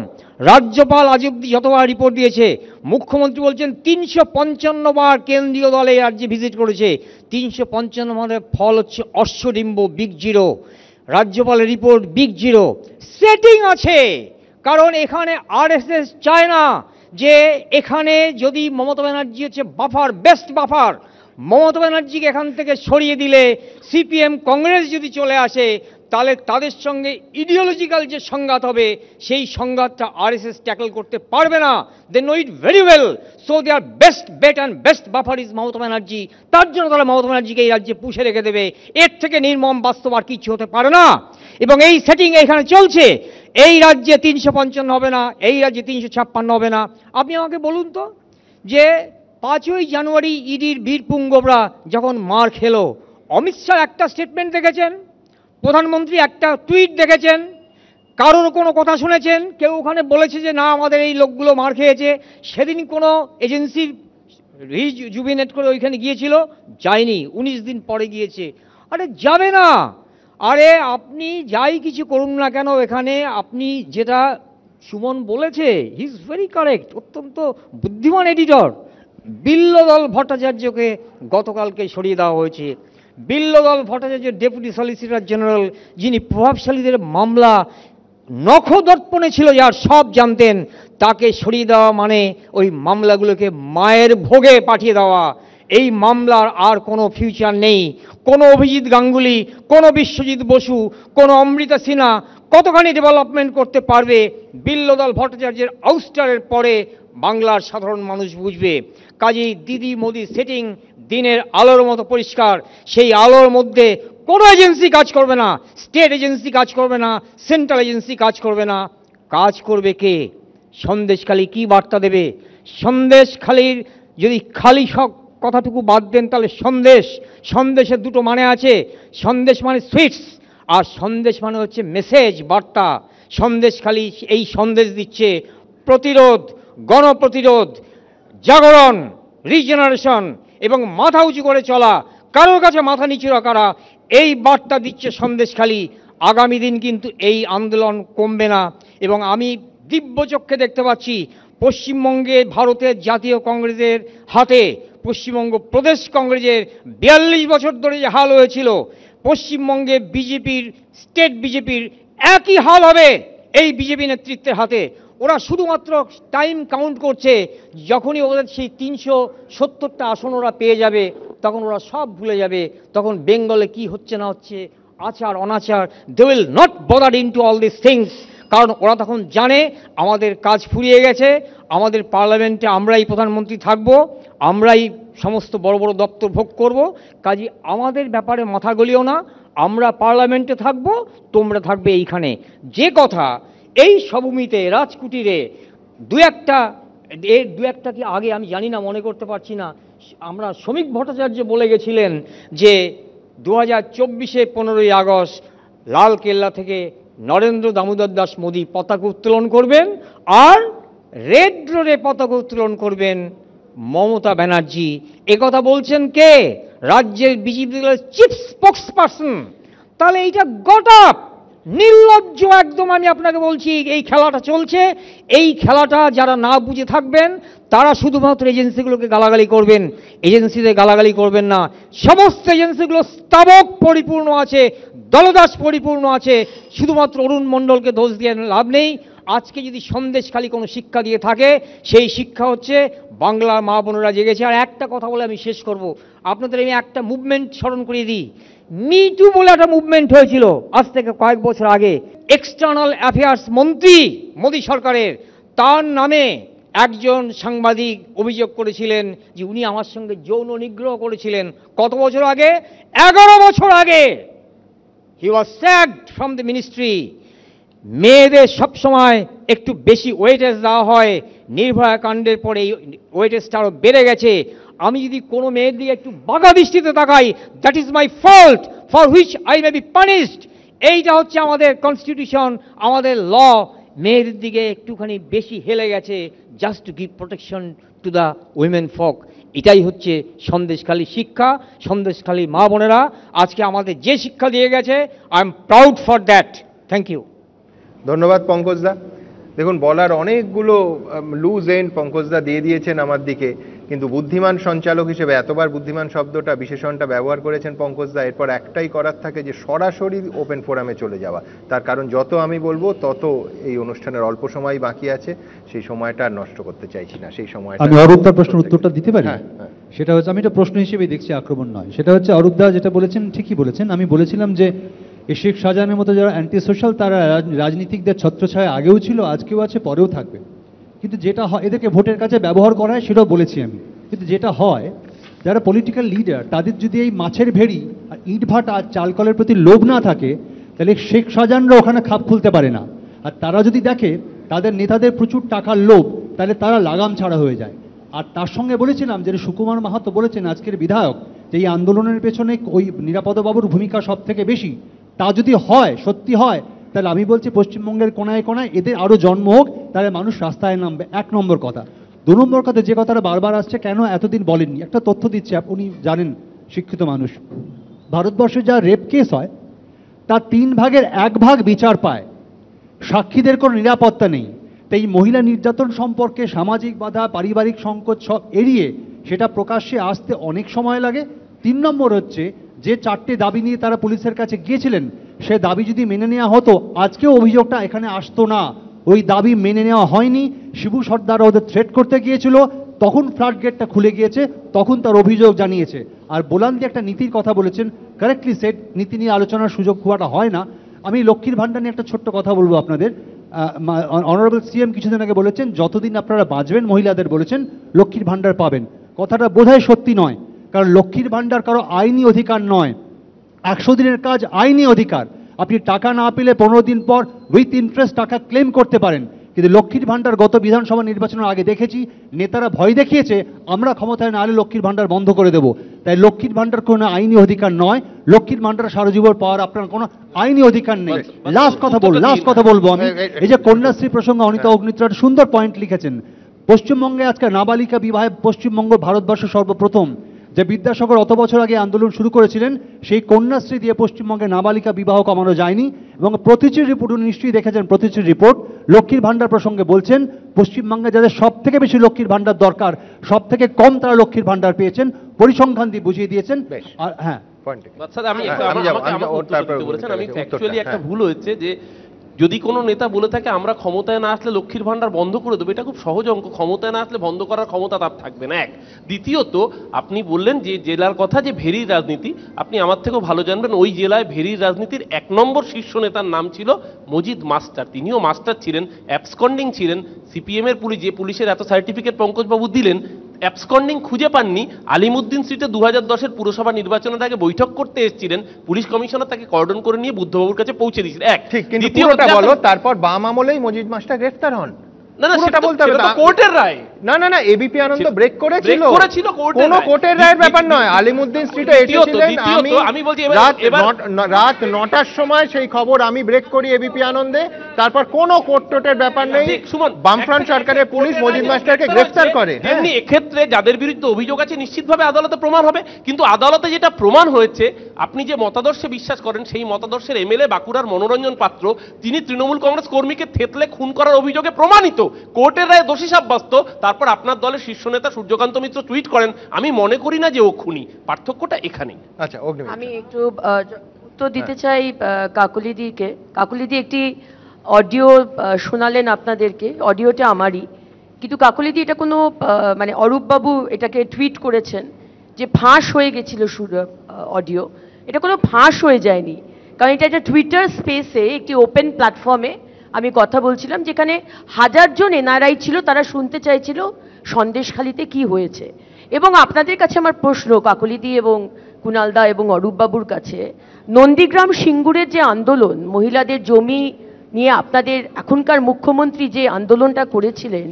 রাজ্যপাল আজ অব্দি যতবার রিপোর্ট দিয়েছে মুখ্যমন্ত্রী বলছেন তিনশো পঞ্চান্নবার কেন্দ্রীয় দলে রাজ্যে ভিজিট করেছে তিনশো পঞ্চান্ন ফল হচ্ছে অশ্বডিম্ব বিগ জিরো রাজ্যপালের রিপোর্ট বিগ জিরো সেটিং আছে কারণ এখানে আরএসএস চায় না যে এখানে যদি মমতা ব্যানার্জি হচ্ছে বাফার বেস্ট বাফার মমতা ব্যানার্জিকে এখান থেকে সরিয়ে দিলে সিপিএম কংগ্রেস যদি চলে আসে তাহলে তাদের সঙ্গে ইডিওলজিক্যাল যে সংঘাত হবে সেই সংঘাতটা আরএসএস ট্যাকল করতে পারবে না they know it very well so they are best bet and best buffer is Mamata Banerjee তার জন্য তারা মমতা ব্যানার্জিকে এই রাজ্যে পুষে রেখে দেবে এর থেকে নির্মম বাস্তব আর কিছু হতে পারে না এবং এই সেটিং এখানে চলছে এই রাজ্যে তিনশো পঞ্চান্ন হবে না এই রাজ্যে তিনশো ছাপ্পান্ন হবে না আপনি আমাকে বলুন তো যে পাঁচই জানুয়ারি ইডির e বীরপুঙ্গবরা যখন মার খেলো অমিত শাহ একটা স্টেটমেন্ট দেখেছেন প্রধানমন্ত্রী একটা টুইট দেখেছেন কারোর কোনো কথা শুনেছেন কেউ ওখানে বলেছে যে না আমাদের এই লোকগুলো মার খেয়েছে সেদিন কোনো এজেন্সির জুবিনেট করে ওইখানে গিয়েছিল যায়নি উনিশ দিন পরে গিয়েছে আরে যাবে না আরে আপনি যাই কিছু করুন না কেন এখানে আপনি যেটা সুমন বলেছে হি ইজ ভেরি কারেক্ট অত্যন্ত বুদ্ধিমান এডিটর বিল্লদল ভট্টাচার্যকে গতকালকে সরিয়ে দেওয়া হয়েছে বিল্লদল ভট্টাচার্যের ডেপুটি সলিসিটর জেনারেল যিনি প্রভাবশালীদের মামলা নখদর্পণে ছিল যার সব জানতেন তাকে সরিয়ে দেওয়া মানে ওই মামলাগুলোকে মায়ের ভোগে পাঠিয়ে দেওয়া এই মামলার আর কোনো ফিউচার নেই কোনো অভিজিৎ গাঙ্গুলি কোনো বিশ্বজিৎ বসু কোনো অমৃতা সিনহা কতখানি ডেভেলপমেন্ট করতে পারবে বিল্লদল ভট্টাচার্যের আউস্টারের পরে বাংলার সাধারণ মানুষ বুঝবে কাজেই দিদি মোদি সেটিং দিনের আলোর মতো পরিষ্কার সেই আলোর মধ্যে কোনো এজেন্সি কাজ করবে না স্টেট এজেন্সি কাজ করবে না সেন্ট্রাল এজেন্সি কাজ করবে না কাজ করবে কে সন্দেশখালি কি বার্তা দেবে সন্দেশখালির যদি খালি সব কথাটুকু বাদ দেন তাহলে সন্দেশ সন্দেশের দুটো মানে আছে সন্দেশ মানে সুইটস আর সন্দেশ মানে হচ্ছে মেসেজ বার্তা সন্দেশখালি এই সন্দেশ দিচ্ছে প্রতিরোধ গণপ্রতিরোধ জাগরণ রিজেনারেশন এবং মাথা উঁচু করে চলা কারোর কাছে মাথা নিচু করা এই বার্তা দিচ্ছে খালি আগামী দিন কিন্তু এই আন্দোলন কমবে না এবং আমি দিব্য চক্ষে দেখতে পাচ্ছি পশ্চিমবঙ্গে ভারতের জাতীয় কংগ্রেসের হাতে পশ্চিমবঙ্গ প্রদেশ কংগ্রেসের বিয়াল্লিশ বছর ধরে যে হাল হয়েছিল পশ্চিমবঙ্গে বিজেপির স্টেট বিজেপির একই হাল হবে এই বিজেপি নেতৃত্বের হাতে ওরা শুধুমাত্র টাইম কাউন্ট করছে যখনই ওদের সেই তিনশো সত্তরটা আসন ওরা পেয়ে যাবে তখন ওরা সব ভুলে যাবে তখন বেঙ্গলে কি হচ্ছে না হচ্ছে আচার অনাচার they will not bother into all this things কারণ ওরা তখন জানে আমাদের কাজ ফুরিয়ে গেছে আমাদের পার্লামেন্টে আমরাই প্রধানমন্ত্রী থাকব আমরাই সমস্ত বড় বড় দপ্তর ভোগ করব কাজী আমাদের ব্যাপারে মাথা গলিও না আমরা পার্লামেন্টে থাকব তোমরা থাকবে এইখানে যে কথা এই সবমিতে রাজকুটিরে দু একটা এর দু একটা কি আগে আমি জানি না মনে করতে পারছি না আমরা শ্রমিক ভট্টাচার্য বলে গেছিলেন যে দু হাজার চব্বিশে পনেরোই আগস্ট লাল কেল্লা থেকে নরেন্দ্র দামোদর দাস মোদী পতাকা উত্তোলন করবেন আর রেড রোডে পতাকা উত্তোলন করবেন মমতা ব্যানার্জি কথা বলছেন কে রাজ্যের বিজেপি চিফ স্পোক্স পার্সন তাহলে এইটা গট আপ নির্লজ্জ একদম আমি আপনাকে বলছি এই খেলাটা চলছে এই খেলাটা যারা না বুঝে থাকবেন তারা শুধুমাত্র এজেন্সিগুলোকে গালাগালি করবেন এজেন্সিতে গালাগালি করবেন না সমস্ত এজেন্সিগুলো স্তাবক পরিপূর্ণ আছে দলদাস পরিপূর্ণ আছে শুধুমাত্র অরুণ মণ্ডলকে দোষ দিয়ে লাভ নেই আজকে যদি সন্দেশ খালি কোনো শিক্ষা দিয়ে থাকে সেই শিক্ষা হচ্ছে বাংলার মা বোনেরা জেগেছে আর একটা কথা বলে আমি শেষ করব আপনাদের আমি একটা মুভমেন্ট স্মরণ করিয়ে দিই মিটু বলে একটা মুভমেন্ট হয়েছিল আজ থেকে কয়েক বছর আগে এক্সটার্নাল অ্যাফেয়ার্স মন্ত্রী মোদী সরকারের তার নামে একজন সাংবাদিক অভিযোগ করেছিলেন যে উনি আমার সঙ্গে যৌন নিগ্রহ করেছিলেন কত বছর আগে এগারো বছর আগে he was sacked from the ministry মেয়েদের সবসময় একটু বেশি ওয়েটেজ দেওয়া হয় নির্ভয়া কাণ্ডের পরে এই ওয়েটেজটা আরও বেড়ে গেছে আমি যদি কোনো মেয়ের দিকে একটু বাঘা দৃষ্টিতে তাকাই that is my fault for which I may be punished এইটা হচ্ছে আমাদের কনস্টিটিউশন আমাদের ল মেয়ের দিকে একটুখানি বেশি হেলে গেছে just to give protection to the women folk এটাই হচ্ছে সন্দেশখালী শিক্ষা সন্দেশখালী মা বোনেরা আজকে আমাদের যে শিক্ষা দিয়ে গেছে I am proud for that thank you ধন্যবাদ পঙ্কজদা দেখুন বলার অনেকগুলো লুজ এন্ড পঙ্কজদা দিয়ে দিয়েছেন আমার দিকে কিন্তু বুদ্ধিমান সঞ্চালক হিসেবে এতবার বুদ্ধিমান শব্দটা বিশেষণটা ব্যবহার করেছেন পঙ্কজ দা এরপর একটাই করার থাকে যে সরাসরি ওপেন ফোরামে চলে যাওয়া তার কারণ যত আমি বলবো তত এই অনুষ্ঠানের অল্প সময় বাকি আছে সেই সময়টা আর নষ্ট করতে চাইছি না সেই সময় আমি অরূপদার প্রশ্নের উত্তরটা দিতে পারি হ্যাঁ, হ্যাঁ। সেটা হচ্ছে আমি এটা প্রশ্ন হিসেবে দেখছি আক্রমণ নয় সেটা হচ্ছে অরূপদা যেটা বলেছেন ঠিকই বলেছেন আমি বলেছিলাম যে এই শেখ শাহজাহানের মতো যারা অ্যান্টি সোশ্যাল তারা রাজনীতিকদের ছত্রছায়া আগেও ছিল আজকেও আছে পরেও থাকবে কিন্তু যেটা হয় এদেরকে ভোটের কাছে ব্যবহার করা হয় সেটাও বলেছি আমি কিন্তু যেটা হয় যারা পলিটিক্যাল লিডার তাদের যদি এই মাছের ভেড়ি আর ইট ভাটা আর চালকলের প্রতি লোভ না থাকে তাহলে শেখ শাহজাহানরা ওখানে খাপ খুলতে পারে না আর তারা যদি দেখে তাদের নেতাদের প্রচুর টাকার লোভ তাহলে তারা লাগাম ছাড়া হয়ে যায় আর তার সঙ্গে বলেছিলাম যে সুকুমার মাহাতো বলেছেন আজকের বিধায়ক যে এই আন্দোলনের পেছনে ওই নিরাপদবাবুর ভূমিকা সব থেকে বেশি তা যদি হয় সত্যি হয় তাহলে আমি বলছি পশ্চিমবঙ্গের কোনায় কোনায় এদের আরও জন্ম হোক তাহলে মানুষ রাস্তায় নামবে এক নম্বর কথা দু নম্বর কথা যে কথাটা বারবার আসছে কেন এতদিন বলেননি একটা তথ্য দিচ্ছে উনি জানেন শিক্ষিত মানুষ ভারতবর্ষে যা রেপ কেস হয় তার তিন ভাগের এক ভাগ বিচার পায় সাক্ষীদের কোনো নিরাপত্তা নেই তাই মহিলা নির্যাতন সম্পর্কে সামাজিক বাধা পারিবারিক সংকট সব এড়িয়ে সেটা প্রকাশ্যে আসতে অনেক সময় লাগে তিন নম্বর হচ্ছে যে চারটে দাবি নিয়ে তারা পুলিশের কাছে গিয়েছিলেন সে দাবি যদি মেনে নেওয়া হতো আজকে অভিযোগটা এখানে আসতো না ওই দাবি মেনে নেওয়া হয়নি শিবু সর্দার ওদের থ্রেট করতে গিয়েছিল তখন ফ্লাড গেটটা খুলে গিয়েছে তখন তার অভিযোগ জানিয়েছে আর বোলান্দি একটা নীতির কথা বলেছেন কারেক্টলি সেট নীতি নিয়ে আলোচনার সুযোগ খুব একটা হয় না আমি লক্ষ্মীর ভাণ্ডার নিয়ে একটা ছোট্ট কথা বলবো আপনাদের অনারেবল সিএম কিছুদিন আগে বলেছেন যতদিন আপনারা বাঁচবেন মহিলাদের বলেছেন লক্ষ্মীর ভাণ্ডার পাবেন কথাটা বোধহয় সত্যি নয় কারণ লক্ষ্মীর ভাণ্ডার কারো আইনি অধিকার নয় একশো দিনের কাজ আইনি অধিকার আপনি টাকা না পেলে পনেরো দিন পর উইথ ইন্টারেস্ট টাকা ক্লেম করতে পারেন কিন্তু লক্ষ্মীর ভাণ্ডার গত বিধানসভা নির্বাচনের আগে দেখেছি নেতারা ভয় দেখিয়েছে আমরা ক্ষমতায় না হলে লক্ষ্মীর ভাণ্ডার বন্ধ করে দেব তাই লক্ষ্মীর ভাণ্ডার কোনো আইনি অধিকার নয় লক্ষ্মীর ভাণ্ডার সারজীবন পাওয়ার আপনার কোনো আইনি অধিকার নেই লাস্ট কথা বল লাস্ট কথা বলবো আমি এই যে কন্যাশ্রী প্রসঙ্গে অনিতা হ্যাঁ। অগ্নিত্রার সুন্দর পয়েন্ট লিখেছেন পশ্চিমবঙ্গে আজকে নাবালিকা বিবাহে পশ্চিমবঙ্গ ভারতবর্ষ সর্বপ্রথম যে বিদ্যাসাগর অত বছর আগে আন্দোলন শুরু করেছিলেন সেই কন্যাশ্রী দিয়ে পশ্চিমবঙ্গে নাবালিকা বিবাহ কমানো যায়নি এবং প্রতিচির রিপোর্ট উনি নিশ্চয়ই দেখেছেন প্রতিচির রিপোর্ট লক্ষ্মীর ভাণ্ডার প্রসঙ্গে বলছেন পশ্চিমবঙ্গে যাদের সব থেকে বেশি লক্ষ্মীর ভাণ্ডার দরকার সব থেকে কম তারা লক্ষ্মীর ভাণ্ডার পেয়েছেন পরিসংখ্যান দিয়ে বুঝিয়ে দিয়েছেন আর হ্যাঁ আমি হ্যাঁ, একটা হ্যাঁ। ভুল হয়েছে যে যদি কোনো নেতা বলে থাকে আমরা ক্ষমতায় না আসলে লক্ষ্মীর ভাণ্ডার বন্ধ করে দেবো এটা খুব সহজ অঙ্ক ক্ষমতায় না আসলে বন্ধ করার ক্ষমতা তার থাকবে না এক দ্বিতীয়ত আপনি বললেন যে জেলার কথা যে ভেরির রাজনীতি আপনি আমার থেকেও ভালো জানবেন ওই জেলায় ভেরির রাজনীতির এক নম্বর শীর্ষ নেতার নাম ছিল মজিদ মাস্টার তিনিও মাস্টার ছিলেন অ্যাবসকন্ডিং ছিলেন সিপিএমের পুলিশ যে পুলিশের এত সার্টিফিকেট পঙ্কজবাবু দিলেন অ্যাবসকন্ডিং খুঁজে পাননি আলিমুদ্দিন স্ট্রিটে দু হাজার দশের পুরসভা নির্বাচনের তাকে বৈঠক করতে এসেছিলেন পুলিশ কমিশনার তাকে কর্ডন করে নিয়ে বুদ্ধবাবুর কাছে পৌঁছে দিয়েছিলেন এক ঠিক দ্বিতীয়টা বলো তারপর বাম আমলেই মজিদ মাস্টার গ্রেফতার হন না না সেটা বলতে হবে কোর্টের রায় না না না এবিপি আনন্দ ব্রেক করেছিল করেছিল রাত নটার সময় সেই খবর আমি ব্রেক করি এবিপি আনন্দে তারপর কোনো কোর্ট টোটের ব্যাপার নেই বামফ্রন্ট সরকারের পুলিশ মজিদ মাস্টারকে গ্রেফতার করে হ্যাঁ। এক্ষেত্রে যাদের বিরুদ্ধে অভিযোগ আছে নিশ্চিতভাবে আদালতে প্রমাণ হবে কিন্তু আদালতে যেটা প্রমাণ হয়েছে আপনি যে মতাদর্শে বিশ্বাস করেন সেই মতাদর্শের এমএলএ বাঁকুড়ার মনোরঞ্জন পাত্র তিনি তৃণমূল কংগ্রেস কর্মীকে থেতলে খুন করার অভিযোগে প্রমাণিত কোর্টের রায় দোষী সাব্যস্ত তারপর আপনার দলের শীর্ষ নেতা সূর্যকান্ত মিত্র টুইট করেন আমি মনে করি না যে ও খুনি পার্থক্যটা এখানেই আচ্ছা আমি একটু উত্তর দিতে চাই কাকুলিদিকে কাকুলিদি একটি অডিও শোনালেন আপনাদেরকে অডিওটা আমারই কিন্তু কাকলিদি এটা কোনো মানে অরূপবাবু এটাকে টুইট করেছেন যে ফাঁস হয়ে গেছিল অডিও এটা কোনো ফাঁস হয়ে যায়নি কারণ এটা একটা টুইটার স্পেসে একটি ওপেন প্ল্যাটফর্মে আমি কথা বলছিলাম যেখানে হাজার জন এনআরআই ছিল তারা শুনতে চাইছিল সন্দেশখালিতে কি হয়েছে এবং আপনাদের কাছে আমার প্রশ্ন কাকলিদি এবং কুণালদা এবং অরূপবাবুর কাছে নন্দীগ্রাম সিঙ্গুরের যে আন্দোলন মহিলাদের জমি নিয়ে আপনাদের এখনকার মুখ্যমন্ত্রী যে আন্দোলনটা করেছিলেন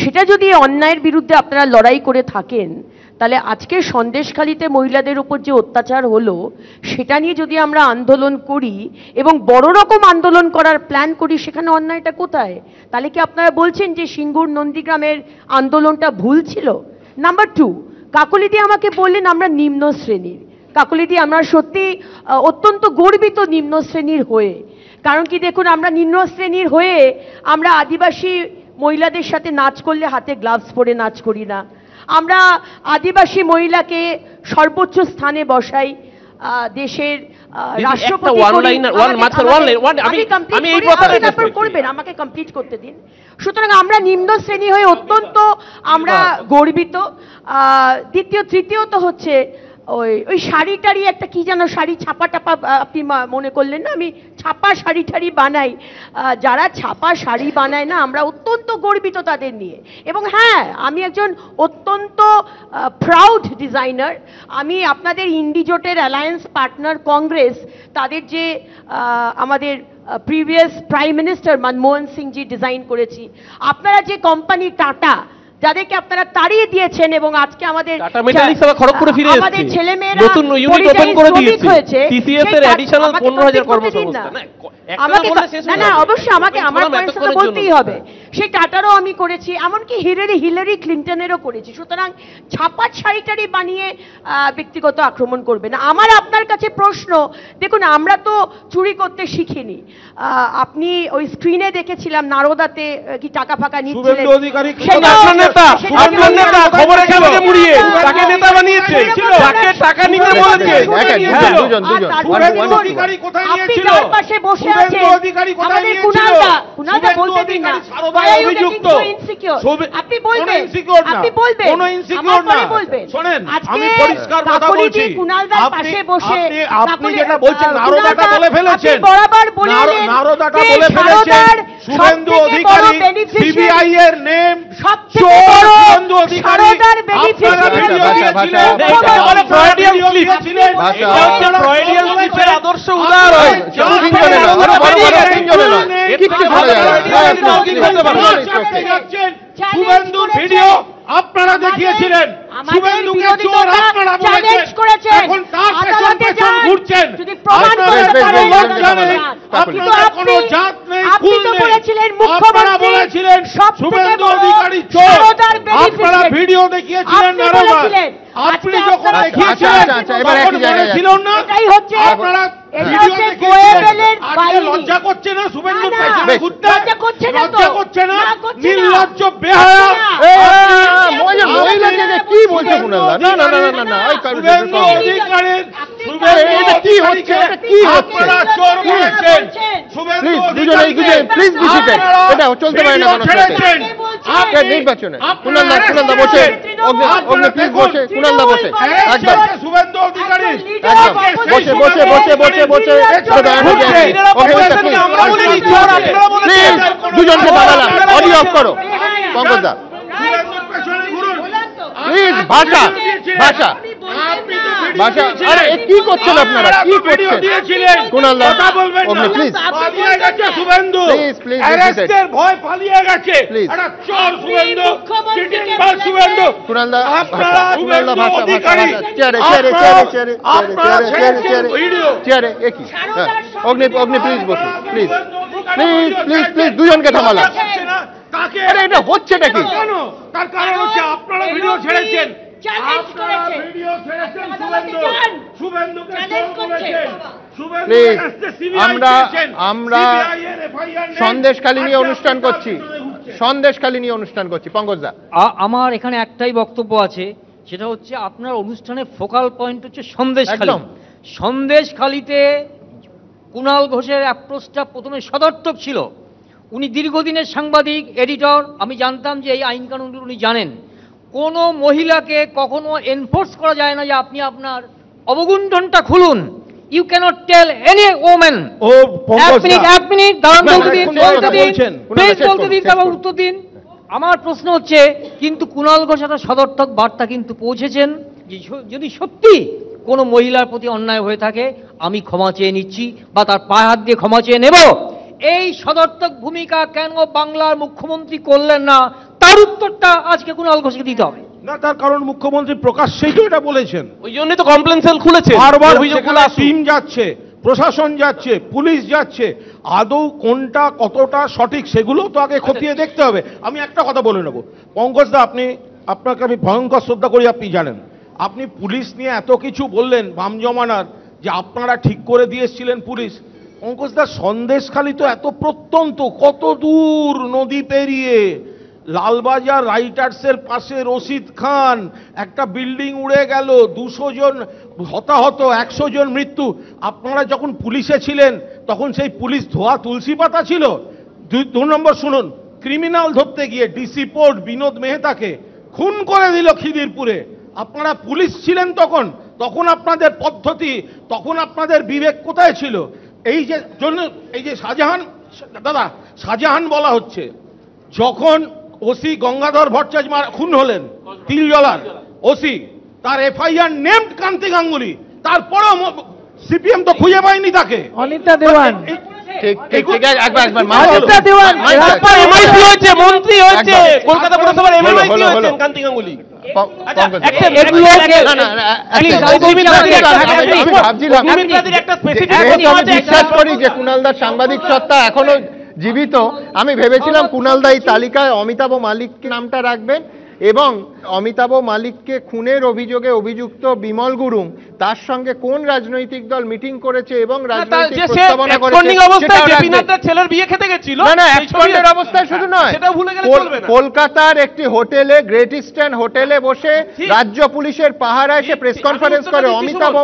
সেটা যদি অন্যায়ের বিরুদ্ধে আপনারা লড়াই করে থাকেন তাহলে আজকে সন্দেশখালিতে মহিলাদের উপর যে অত্যাচার হলো সেটা নিয়ে যদি আমরা আন্দোলন করি এবং বড় রকম আন্দোলন করার প্ল্যান করি সেখানে অন্যায়টা কোথায় তাহলে কি আপনারা বলছেন যে সিঙ্গুর নন্দীগ্রামের আন্দোলনটা ভুল ছিল নাম্বার টু কাকলিদি আমাকে বললেন আমরা নিম্ন শ্রেণীর কাকলিদি আমরা সত্যি অত্যন্ত গর্বিত নিম্ন শ্রেণীর হয়ে কারণ কি দেখুন আমরা নিম্ন শ্রেণীর হয়ে আমরা আদিবাসী মহিলাদের সাথে নাচ করলে হাতে গ্লাভস পরে নাচ করি না আমরা আদিবাসী মহিলাকে সর্বোচ্চ স্থানে বসাই দেশের রাষ্ট্রপতি করবেন আমাকে কমপ্লিট করতে দিন সুতরাং আমরা নিম্ন শ্রেণী হয়ে অত্যন্ত আমরা গর্বিত দ্বিতীয় তৃতীয়ত হচ্ছে ওই ওই শাড়ি টাড়ি একটা কি যেন শাড়ি ছাপা টাপা আপনি মনে করলেন না আমি ছাপা শাড়ি টাড়ি বানাই যারা ছাপা শাড়ি বানায় না আমরা অত্যন্ত গর্বিত তাদের নিয়ে এবং হ্যাঁ আমি একজন অত্যন্ত প্রাউড ডিজাইনার আমি আপনাদের ইন্ডিজোটের অ্যালায়েন্স পার্টনার কংগ্রেস তাদের যে আমাদের previous prime minister Manmohan Singhji design করেছি আপনারা যে কোম্পানি টাটা যাদেরকে আপনারা তাড়িয়ে দিয়েছেন এবং আজকে আমাদের আমাদের ছেলে মেয়েরা আমাকে অবশ্যই আমাকে আমার বলতেই হবে সে টাটারও আমি করেছি এমনকি হিলারি হিলারি ক্লিন্টনেরও করেছি সুতরাং ছাপা ছাড়িটারি বানিয়ে ব্যক্তিগত আক্রমণ করবে না আমার আপনার কাছে প্রশ্ন দেখুন আমরা তো চুরি করতে শিখিনি আপনি ওই স্ক্রিনে দেখেছিলাম নারদাতে কি টাকা ফাঁকা নিচ্ছিলেন বসে আছেন কুনালদা কুনালদা বলতে দিন না অভিযুক্ত আপনি বলবেন আপনি বলবেন কোনো ইনসিকিউর না শুনেন আমি পরিষ্কার কথা বলছি পাশে বসে আপনি যেটা বলছেন নারদাটা বলে ফেলেছেন বরাবর বলে নারদাটা বলে ফেলেছেন শুভেন্দু অধিকারী সিবিআই এর নেম চোর শুভেন্দু অধিকারী আপনারা ভিডিও দিয়েছিলেন ফ্রয়েডিয়ান স্লিপ এটা হচ্ছে ফ্রয়েডিয়ান স্লিপের আদর্শ উদাহরণ তিনজনে না তিনজনে না কিচ্ছু করতে পারে শুভেন্দুর ভিডিও আপনারা দেখিয়েছিলেন চোর আপনারা বলেছেন এখন শুভেন্দু অধিকারী চোর আপনারা ভিডিও দেখিয়েছিলেন বারবার আপনি যখন দেখিয়েছিলেন আচ্ছা, আচ্ছা, আচ্ছা, তখন বলেছিল না এটাই হচ্ছে আপনারা লজ্জা করছে না শুভেন্দু লজ্জা করছে না লজ্জা করছে না নির্লজ্জ বেহায়া কি বলছে না না না না না কি হচ্ছে কি হচ্ছে প্লিজ দুজনে প্লিজ বুঝিতেন এটা চলতে পারে না একটা নির্বাচনে কুনালদা কুনালদা বসে অগ্নি বসে কুনালদা বসে একদম শুভেন্দু অধিকারী বসে বসে বসে বসে বসে দুজনকে বাড়ালাম অডিও অফ করো পঙ্কজদা প্লিজ ভাষা ভাষা ভাষা হ্যাঁ। এটা চেয়ারে Agni Agni please please please please please দুজনকে থামালাম এটা তার কারণ হচ্ছে আপনারা ভিডিও ছেড়েছেন চ্যালেঞ্জ করেছে ভিডিও ছেড়েছেন শুভেন্দু শুভেন্দুকে চ্যালেঞ্জ করেছেন আমরা আমরা সন্দেশকালী নিয়ে অনুষ্ঠান করছি সন্দেশকালী নিয়ে অনুষ্ঠান করছি পঙ্কজদা আমার এখানে একটাই বক্তব্য আছে সেটা হচ্ছে আপনার অনুষ্ঠানের ফোকাল পয়েন্ট হচ্ছে সন্দেশখালী সন্দেশখালীতে কুণাল ঘোষের অ্যাপ্রোচটা প্রথমে সদর্থক ছিল উনি দীর্ঘদিনের সাংবাদিক এডিটর আমি জানতাম যে এই আইন কানুনগুলো উনি জানেন কোনো মহিলাকে কখনো এনফোর্স করা যায় না যে আপনি আপনার অবগুণ্ঠনটা খুলুন you can't tell any women ও উত্তর দিন আমার প্রশ্ন হচ্ছে কিন্তু কুণাল ঘোষ সদর্থক বার্তা কিন্তু পৌঁছেছেন যে যদি সত্যি কোনো মহিলার প্রতি অন্যায় হয়ে থাকে আমি ক্ষমা চেয়ে নিচ্ছি বা তার পায়ে হাত দিয়ে ক্ষমা চেয়ে নেব এই সদর্থক ভূমিকা কেন বাংলার মুখ্যমন্ত্রী করলেন না তার উত্তরটা আজকে কোন ঘোষকে দিতে হবে না তার কারণ মুখ্যমন্ত্রী প্রকাশ তো এটা বলেছেন ওই জন্য তো কমপ্লেন সেল খুলেছে বারবার অভিযোগগুলো টিম যাচ্ছে প্রশাসন যাচ্ছে পুলিশ যাচ্ছে আদৌ কোনটা কতটা সঠিক সেগুলো তো আগে খতিয়ে আচ্ছা। দেখতে হবে আমি একটা কথা বলে নেব পঙ্কজদা আপনি আপনাকে আমি ভয়ঙ্কর শ্রদ্ধা করি আপনি জানেন আপনি পুলিশ নিয়ে এত কিছু বললেন বাম জমানার যে আপনারা ঠিক করে দিয়েছিলেন পুলিশ পঙ্কজদা সন্দেশখালি তো এত প্রত্যন্ত কত দূর নদী পেরিয়ে লালবাজার রাইটার্সের পাশে রশিদ খান একটা বিল্ডিং উড়ে গেল দুশো জন হতাহত একশো জন মৃত্যু আপনারা যখন পুলিশে ছিলেন তখন সেই পুলিশ ধোয়া তুলসী পাতা ছিল দু নম্বর শুনুন ক্রিমিনাল ধরতে গিয়ে ডিসি পোর্ট বিনোদ মেহতাকে খুন করে দিল খিদিরপুরে আপনারা পুলিশ ছিলেন তখন তখন আপনাদের পদ্ধতি তখন আপনাদের বিবেক কোথায় ছিল এই যে জন্য এই যে শাহজাহান দাদা শাহজাহান বলা হচ্ছে যখন ওসি গঙ্গাধর ভট্টাচ খুন হলেন তিল জলার ওসি তার এফআইআর নেমড কান্তি গাঙ্গুলি তারপরেও সিপিএম তো খুঁজে পায়নি তাকে অনিতা দেওয়ান আচ্ছা, সাংবাদিক সত্তা এখনো জীবিত আমি ভেবেছিলাম কুনাল দা এই তালিকায় অমিতাভ মালিককে নামটা রাখবেন এবং অমিতাভ মালিককে খুনের অভিযোগে অভিযুক্ত বিমল গুরুং তার সঙ্গে কোন রাজনৈতিক দল মিটিং করেছে এবং হ্যাঁ, ছেলের বিয়ে খেতে গেছিল অবস্থায় শুধু নয় কলকাতার একটি হোটেলে গ্রেট ইস্টার্ন হোটেলে বসে রাজ্য পুলিশের পাহারায় সে প্রেস কনফারেন্স করে অমিতাভ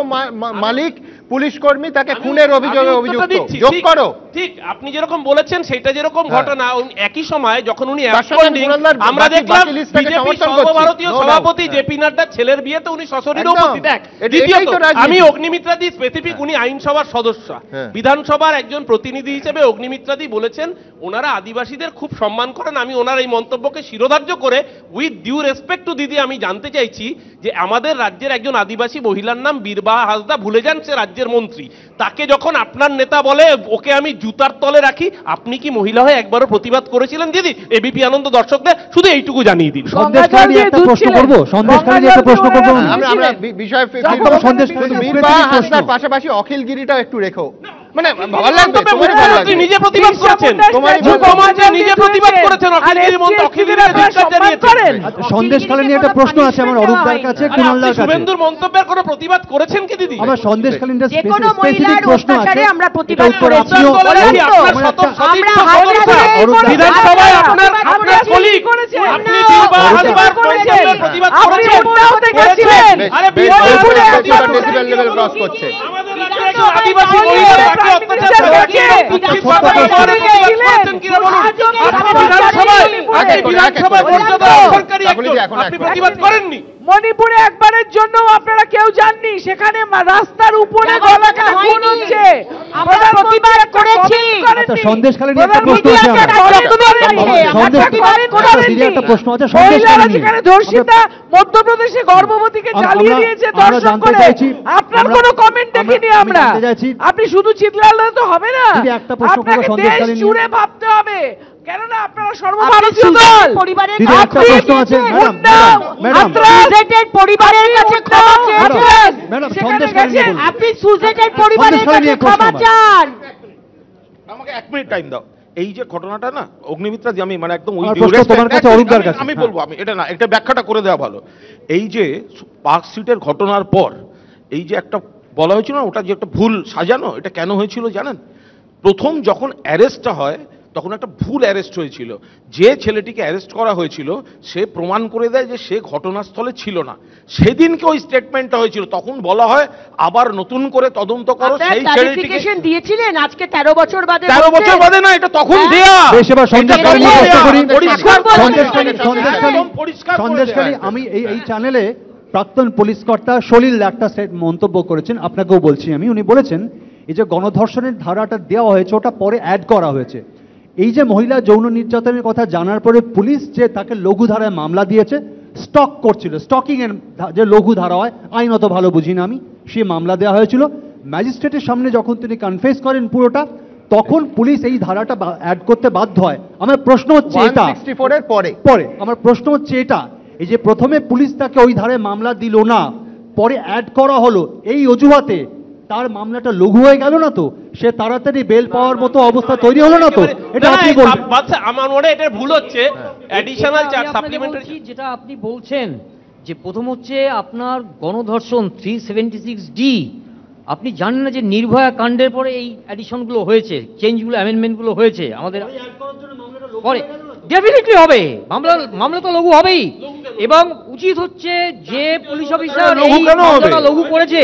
মালিক পুলিশ কর্মী তাকে খুনের অভিযোগে অভিযুক্ত যোগ করো ঠিক আপনি যেরকম বলেছেন সেটা যেরকম হ্যাঁ। ঘটনা একই সময় যখন উনি আমরা দেখলাম বিজেপি সর্বভারতীয় সভাপতি হ্যাঁ। জেপি নাড্ডার ছেলের বিয়েতে উনি সশরীর আমি অগ্নিমিত্রাদি স্পেসিফিক উনি আইনসভার সদস্য হ্যাঁ। বিধানসভার একজন প্রতিনিধি হিসেবে অগ্নিমিত্রাদি বলেছেন ওনারা আদিবাসীদের খুব সম্মান করেন আমি ওনার এই মন্তব্যকে শিরোধার্য করে উইথ ডিউ রেসপেক্ট টু দিদি আমি জানতে চাইছি যে আমাদের রাজ্যের একজন আদিবাসী মহিলার নাম বীরবাহা হাসদা ভুলে যান সে রাজ্যের রাজ্যের মন্ত্রী তাকে যখন আপনার নেতা বলে ওকে আমি জুতার তলে রাখি আপনি কি মহিলা হয়ে একবারও প্রতিবাদ করেছিলেন দিদি এবিপি আনন্দ দর্শকদের শুধু এইটুকু জানিয়ে দিন সন্দেশখালী একটা প্রশ্ন করব সন্দেশখালী একটা প্রশ্ন করব আমরা বিষয় পাশাপাশি অখিলগিরিটাও একটু রেখো মানে ভালো লাগবে তোমারই ভালো লাগবে নিজে প্রতিবাদ করেছেন তোমারই মুখ্যমন্ত্রী নিজে প্রতিবাদ করেছেন অখিলের মন্ত্রী অখিলের ধিক্কার জানিয়েছেন সন্দেশকালে নিয়ে একটা প্রশ্ন আছে আমার অরূপদার কাছে কুণালদার কাছে শুভেন্দুর মন্তব্যের কোনো প্রতিবাদ করেছেন কি দিদি আমার সন্দেশকালে নিয়ে স্পেসিফিক প্রশ্ন আছে আমরা প্রতিবাদ করেছি বিধানসভায় আপনার আপনার কলিগ আপনি তিনবার হাজার করেছেন প্রতিবাদ করেছেন আরে বিধানসভায় প্রতিবাদ করছে আপনি প্রতিবাদ করেননি মণিপুরে একবারের জন্য আপনারা কেউ যাননি সেখানে রাস্তার উপরে আচ্ছা, আচ্ছা, মধ্যপ্রদেশে গর্ভবতীকে জ্বালিয়ে দিয়েছে দর্শন করে আপনার কোনো কমেন্ট দেখিনি আমরা আপনি শুধু চিৎলালে তো হবে না একটা প্রশ্ন জুড়ে ভাবতে হবে টাইম দাও এই যে ঘটনাটা না অগ্নিমিত্রা আমি মানে একদম ওই আমি বলবো হ্যাঁ। আমি এটা না এটা ব্যাখ্যাটা করে দেওয়া ভালো এই যে পার্ক সিটের ঘটনার পর এই যে একটা বলা হয়েছিল না ওটা যে একটা ভুল সাজানো এটা কেন হয়েছিল জানেন প্রথম যখন অ্যারেস্টটা হয় তখন একটা ভুল অ্যারেস্ট হয়েছিল যে ছেলেটিকে অ্যারেস্ট করা হয়েছিল সে প্রমাণ করে দেয় যে সে ঘটনাস্থলে ছিল না সেদিনকে ওই স্টেটমেন্টটা হয়েছিল তখন বলা হয় আবার নতুন করে তদন্ত করো সেই ছেলেটিকে দিয়েছিলেন আজকে তেরো বছর বাদে তেরো বছর বাদে না এটা তখন হ্যাঁ? আমি এই এই চ্যানেলে প্রাক্তন পুলিশ কর্তা সলিল একটা মন্তব্য করেছেন আপনাকেও বলছি আমি উনি বলেছেন এই যে গণধর্ষণের ধারাটা দেওয়া হয়েছে ওটা পরে অ্যাড করা হয়েছে এই যে মহিলা যৌন নির্যাতনের কথা জানার পরে পুলিশ যে তাকে লঘু ধারায় মামলা দিয়েছে স্টক করছিল এর যে লঘু ধারা হয় আইনত ভালো বুঝি আমি সে মামলা দেওয়া হয়েছিল ম্যাজিস্ট্রেটের সামনে যখন তিনি কনফেস করেন পুরোটা তখন পুলিশ এই ধারাটা অ্যাড করতে বাধ্য হয় আমার প্রশ্ন হচ্ছে এটা পরে পরে আমার প্রশ্ন হচ্ছে এটা এই যে প্রথমে পুলিশ তাকে ওই ধারে মামলা দিল না পরে অ্যাড করা হলো এই অজুহাতে তার মামলাটা লঘু হয়ে গেল না তো সে তাড়াতাড়ি বেল পাওয়ার মতো অবস্থা তৈরি হলো না তো এটা আপনি আচ্ছা, আমার মনে এটা ভুল হচ্ছে অ্যাডিশনাল চার্জ সাপ্লিমেন্টারি যেটা আপনি বলছেন যে প্রথম হচ্ছে আপনার গণধর্ষণ থ্রি সেভেন্টি সিক্স ডি আপনি জানেন না যে নির্ভয়া কাণ্ডের পরে এই অ্যাডিশনগুলো হয়েছে চেঞ্জগুলো অ্যামেন্ডমেন্টগুলো হয়েছে আমাদের পরে ডেফিনেটলি হবে মামলা মামলা তো লঘু হবেই এবং উচিত হচ্ছে যে পুলিশ অফিসার লঘু কেন হবে লঘু করেছে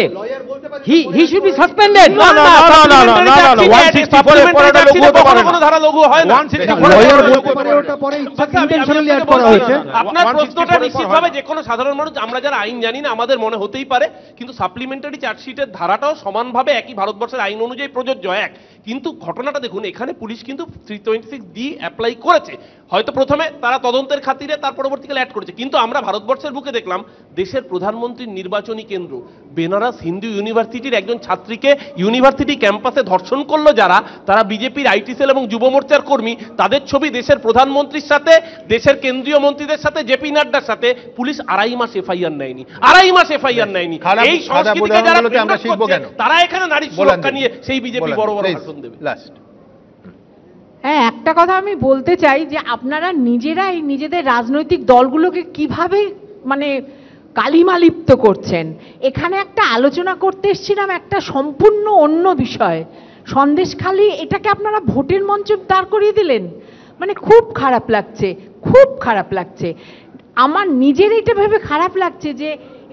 হি শুড বি সাসপেন্ডেড না না না না না 164 এর পরেটা লঘু হতে পারে কোনো ধারা লঘু হয় না 164 বলতে পারে ওটা পরে ইন্টেনশনালি অ্যাড করা হয়েছে আপনার প্রশ্নটা নিশ্চিতভাবে যে কোনো সাধারণ মানুষ আমরা যারা আইন জানি না আমাদের মনে হতেই পারে কিন্তু সাপ্লিমেন্টারি চার্জশিটের ধারাটাও সমানভাবে একই ভারতবর্ষের আইন অনুযায়ী প্রযোজ্য এক কিন্তু ঘটনাটা দেখুন এখানে পুলিশ কিন্তু three twenty six D apply করেছে হয়তো প্রথমে তারা তদন্তের খাতিরে তার পরবর্তীকালে অ্যাড করেছে কিন্তু আমরা ভারতবর্ষের বুকে দেখলাম দেশের প্রধানমন্ত্রীর নির্বাচনী কেন্দ্র বেনারস হিন্দু ইউনিভার্সিটির একজন ছাত্রীকে ইউনিভার্সিটি ক্যাম্পাসে ধর্ষণ করলো যারা তারা বিজেপির আইটি সেল এবং যুব মোর্চার কর্মী তাদের ছবি দেশের প্রধানমন্ত্রীর সাথে দেশের কেন্দ্রীয় মন্ত্রীদের সাথে জেপি নাড্ডার সাথে পুলিশ আড়াই মাস এফআইআর নেয়নি আড়াই মাস এফআইআর নেয়নি এই সংস্কৃতিকে যারা তারা এখানে নারী সুরক্ষা নিয়ে সেই বিজেপি বড় বড় দেবে লাস্ট হ্যাঁ একটা কথা আমি বলতে চাই যে আপনারা নিজেরাই নিজেদের রাজনৈতিক দলগুলোকে কিভাবে মানে কালিমালিপ্ত করছেন এখানে একটা আলোচনা করতে এসেছিলাম একটা সম্পূর্ণ অন্য বিষয় সন্দেশখালি এটাকে আপনারা ভোটের মঞ্চ দাঁড় করিয়ে দিলেন মানে খুব খারাপ লাগছে খুব খারাপ লাগছে আমার নিজের এটা ভেবে খারাপ লাগছে যে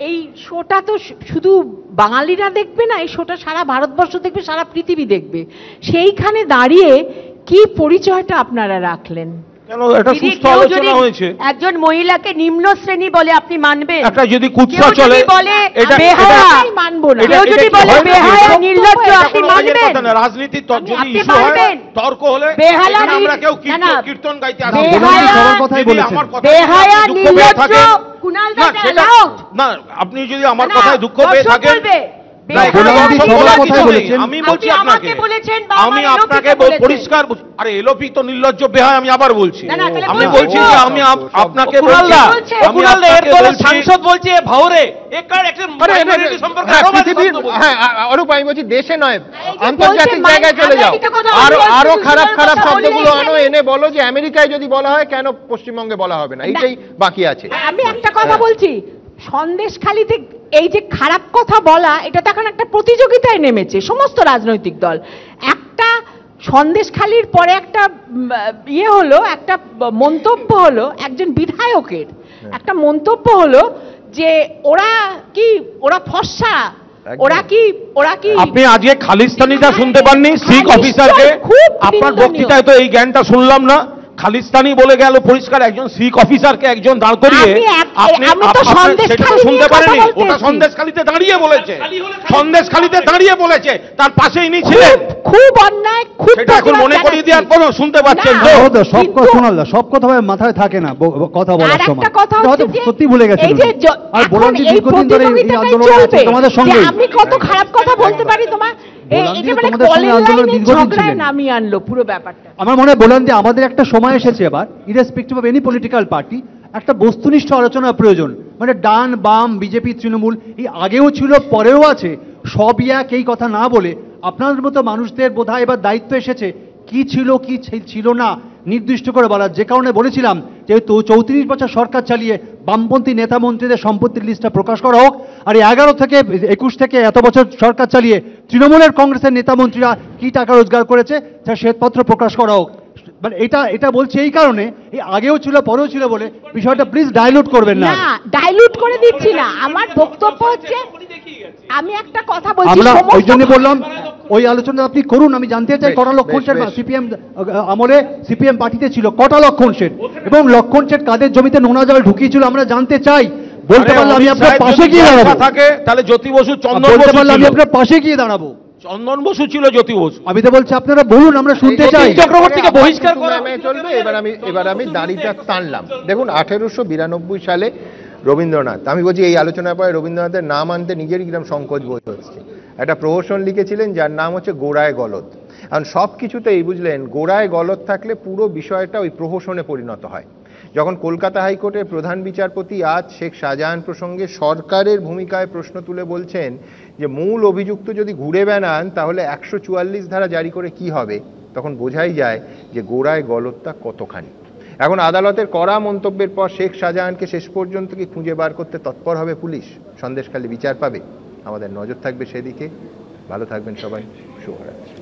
এই শোটা তো শুধু বাঙালিরা দেখবে না এই শোটা সারা ভারতবর্ষ দেখবে সারা পৃথিবী দেখবে সেইখানে দাঁড়িয়ে কি পরিচয়টা আপনারা রাখলেন একজন মহিলাকে নিম্ন শ্রেণী বলে আপনি মানবেন একটা যদি কুৎসা চলে আপনি যদি আমার কথায় দুঃখ পেয়ে থাকেন দেশে নয় আন্তর্জাতিক জায়গায় চলে যাও আর আরো খারাপ খারাপ শব্দগুলো আনো এনে বলো যে আমেরিকায় যদি বলা হয় কেন পশ্চিমবঙ্গে বলা হবে না এইটাই বাকি আছে আমি একটা কথা হ্যাঁ। বলছি সন্দেশ খালি থেকে এই যে খারাপ কথা বলা এটা তো এখন একটা প্রতিযোগিতায় নেমেছে সমস্ত রাজনৈতিক দল একটা সন্দেশখালির পরে একটা ইয়ে হলো একটা মন্তব্য হলো একজন বিধায়কের হ্যাঁ। একটা মন্তব্য হলো যে ওরা কি ওরা ফর্সা ওরা কি ওরা কি আপনি আজকে খালিস্তানিটা শুনতে পাননি শিখ অফিসারকে আপনার বক্তৃতায় তো এই জ্ঞানটা শুনলাম না খালিস্তানি বলে গেল পরিষ্কার একজন শিখ অফিসারকে একজন দাঁড় করিয়ে আপনি সেটা শুনতে পারেনি ওটা সন্দেশ খালিতে দাঁড়িয়ে বলেছে সন্দেশ খালিতে দাঁড়িয়ে বলেছে তার পাশে ইনি ছিলেন খুব অন্যায় খুব সেটা এখন মনে করিয়ে দেওয়ার পরও শুনতে পাচ্ছেন সব কথা শোনাল সব কথা ভাবে মাথায় থাকে না কথা বলার সময় সত্যি ভুলে গেছে আর বলার দীর্ঘদিন ধরে আন্দোলন তোমাদের সঙ্গে আপনি কত খারাপ কথা হ্যাঁ, হ্যাঁ, বলছেন মানে আমার মনে যে আমাদের একটা সময় এসেছে এবার irrespective of any political party একটা বস্তুনিষ্ঠ আলোচনা প্রয়োজন মানে ডান বাম বিজেপি তৃণমূল এই আগেও ছিল পরেও আছে সব এক এই কথা না বলে আপনাদের মতো মানুষদের বোধহয় এবার দায়িত্ব এসেছে কি ছিল কি ছিল না নির্দিষ্ট করে বলা যে কারণে বলেছিলাম যেহেতু চৌত্রিশ বছর সরকার চালিয়ে বামপন্থী নেতা মন্ত্রীদের সম্পত্তির লিস্টটা প্রকাশ করা হোক আর এগারো থেকে একুশ থেকে এত বছর সরকার চালিয়ে তৃণমূলের কংগ্রেসের নেতা মন্ত্রীরা কী টাকা রোজগার করেছে তার শ্বেতপত্র প্রকাশ করা হোক বাট মানে এটা এটা বলছি এই কারণে এই আগেও ছিল পরেও ছিল বলে বিষয়টা প্লিজ ডাইলুট করবেন না ডাইলুট করে দিচ্ছি না আমার বক্তব্য হচ্ছে আমি একটা কথা বলছি আমরা ওই জন্য বললাম ওই আলোচনা আপনি করুন আমি জানতে চাই কটা লক্ষণ সেট সিপিএম আমলে সিপিএম পার্টিতে ছিল কটা লক্ষণ সেট এবং লক্ষণ সেট কাদের জমিতে নোনা জল ঢুকিয়েছিল আমরা জানতে চাই বলতে পারলে আমি আপনার পাশে গিয়ে দাঁড়াবো থাকে তাহলে জ্যোতি বসু চন্দ্র বলতে পারলে আমি আপনার পাশে গিয়ে দাঁড়াবো চন্দন বসু ছিল জ্যোতি বসু আমি তো বলছি আপনারা বলুন আমরা শুনতে চাই চক্রবর্তীকে বহিষ্কার চলবে এবার আমি এবার আমি দাড়িটা টানলাম দেখুন আঠেরোশো বিরানব্বই সালে রবীন্দ্রনাথ আমি বলছি এই আলোচনার পরে রবীন্দ্রনাথের নাম আনতে নিজেরই গ্রাম সংকোচ বোধ হচ্ছে একটা প্রহসন লিখেছিলেন যার নাম হচ্ছে গোড়ায় গলত কারণ সব কিছুতে এই বুঝলেন গোড়ায় গলত থাকলে পুরো বিষয়টা ওই প্রহসনে পরিণত হয় যখন কলকাতা হাইকোর্টের প্রধান বিচারপতি আজ শেখ শাহজাহান প্রসঙ্গে সরকারের ভূমিকায় প্রশ্ন তুলে বলছেন যে মূল অভিযুক্ত যদি ঘুরে বেড়ান তাহলে একশো চুয়াল্লিশ ধারা জারি করে কি হবে তখন বোঝাই যায় যে গোড়ায় গলতটা কতখানি এখন আদালতের করা মন্তব্যের পর শেখ শাহজাহানকে শেষ পর্যন্ত কি খুঁজে বার করতে তৎপর হবে পুলিশ সন্দেশখালী বিচার পাবে আমাদের নজর থাকবে সেদিকে ভালো থাকবেন সবাই শুভরাত্রি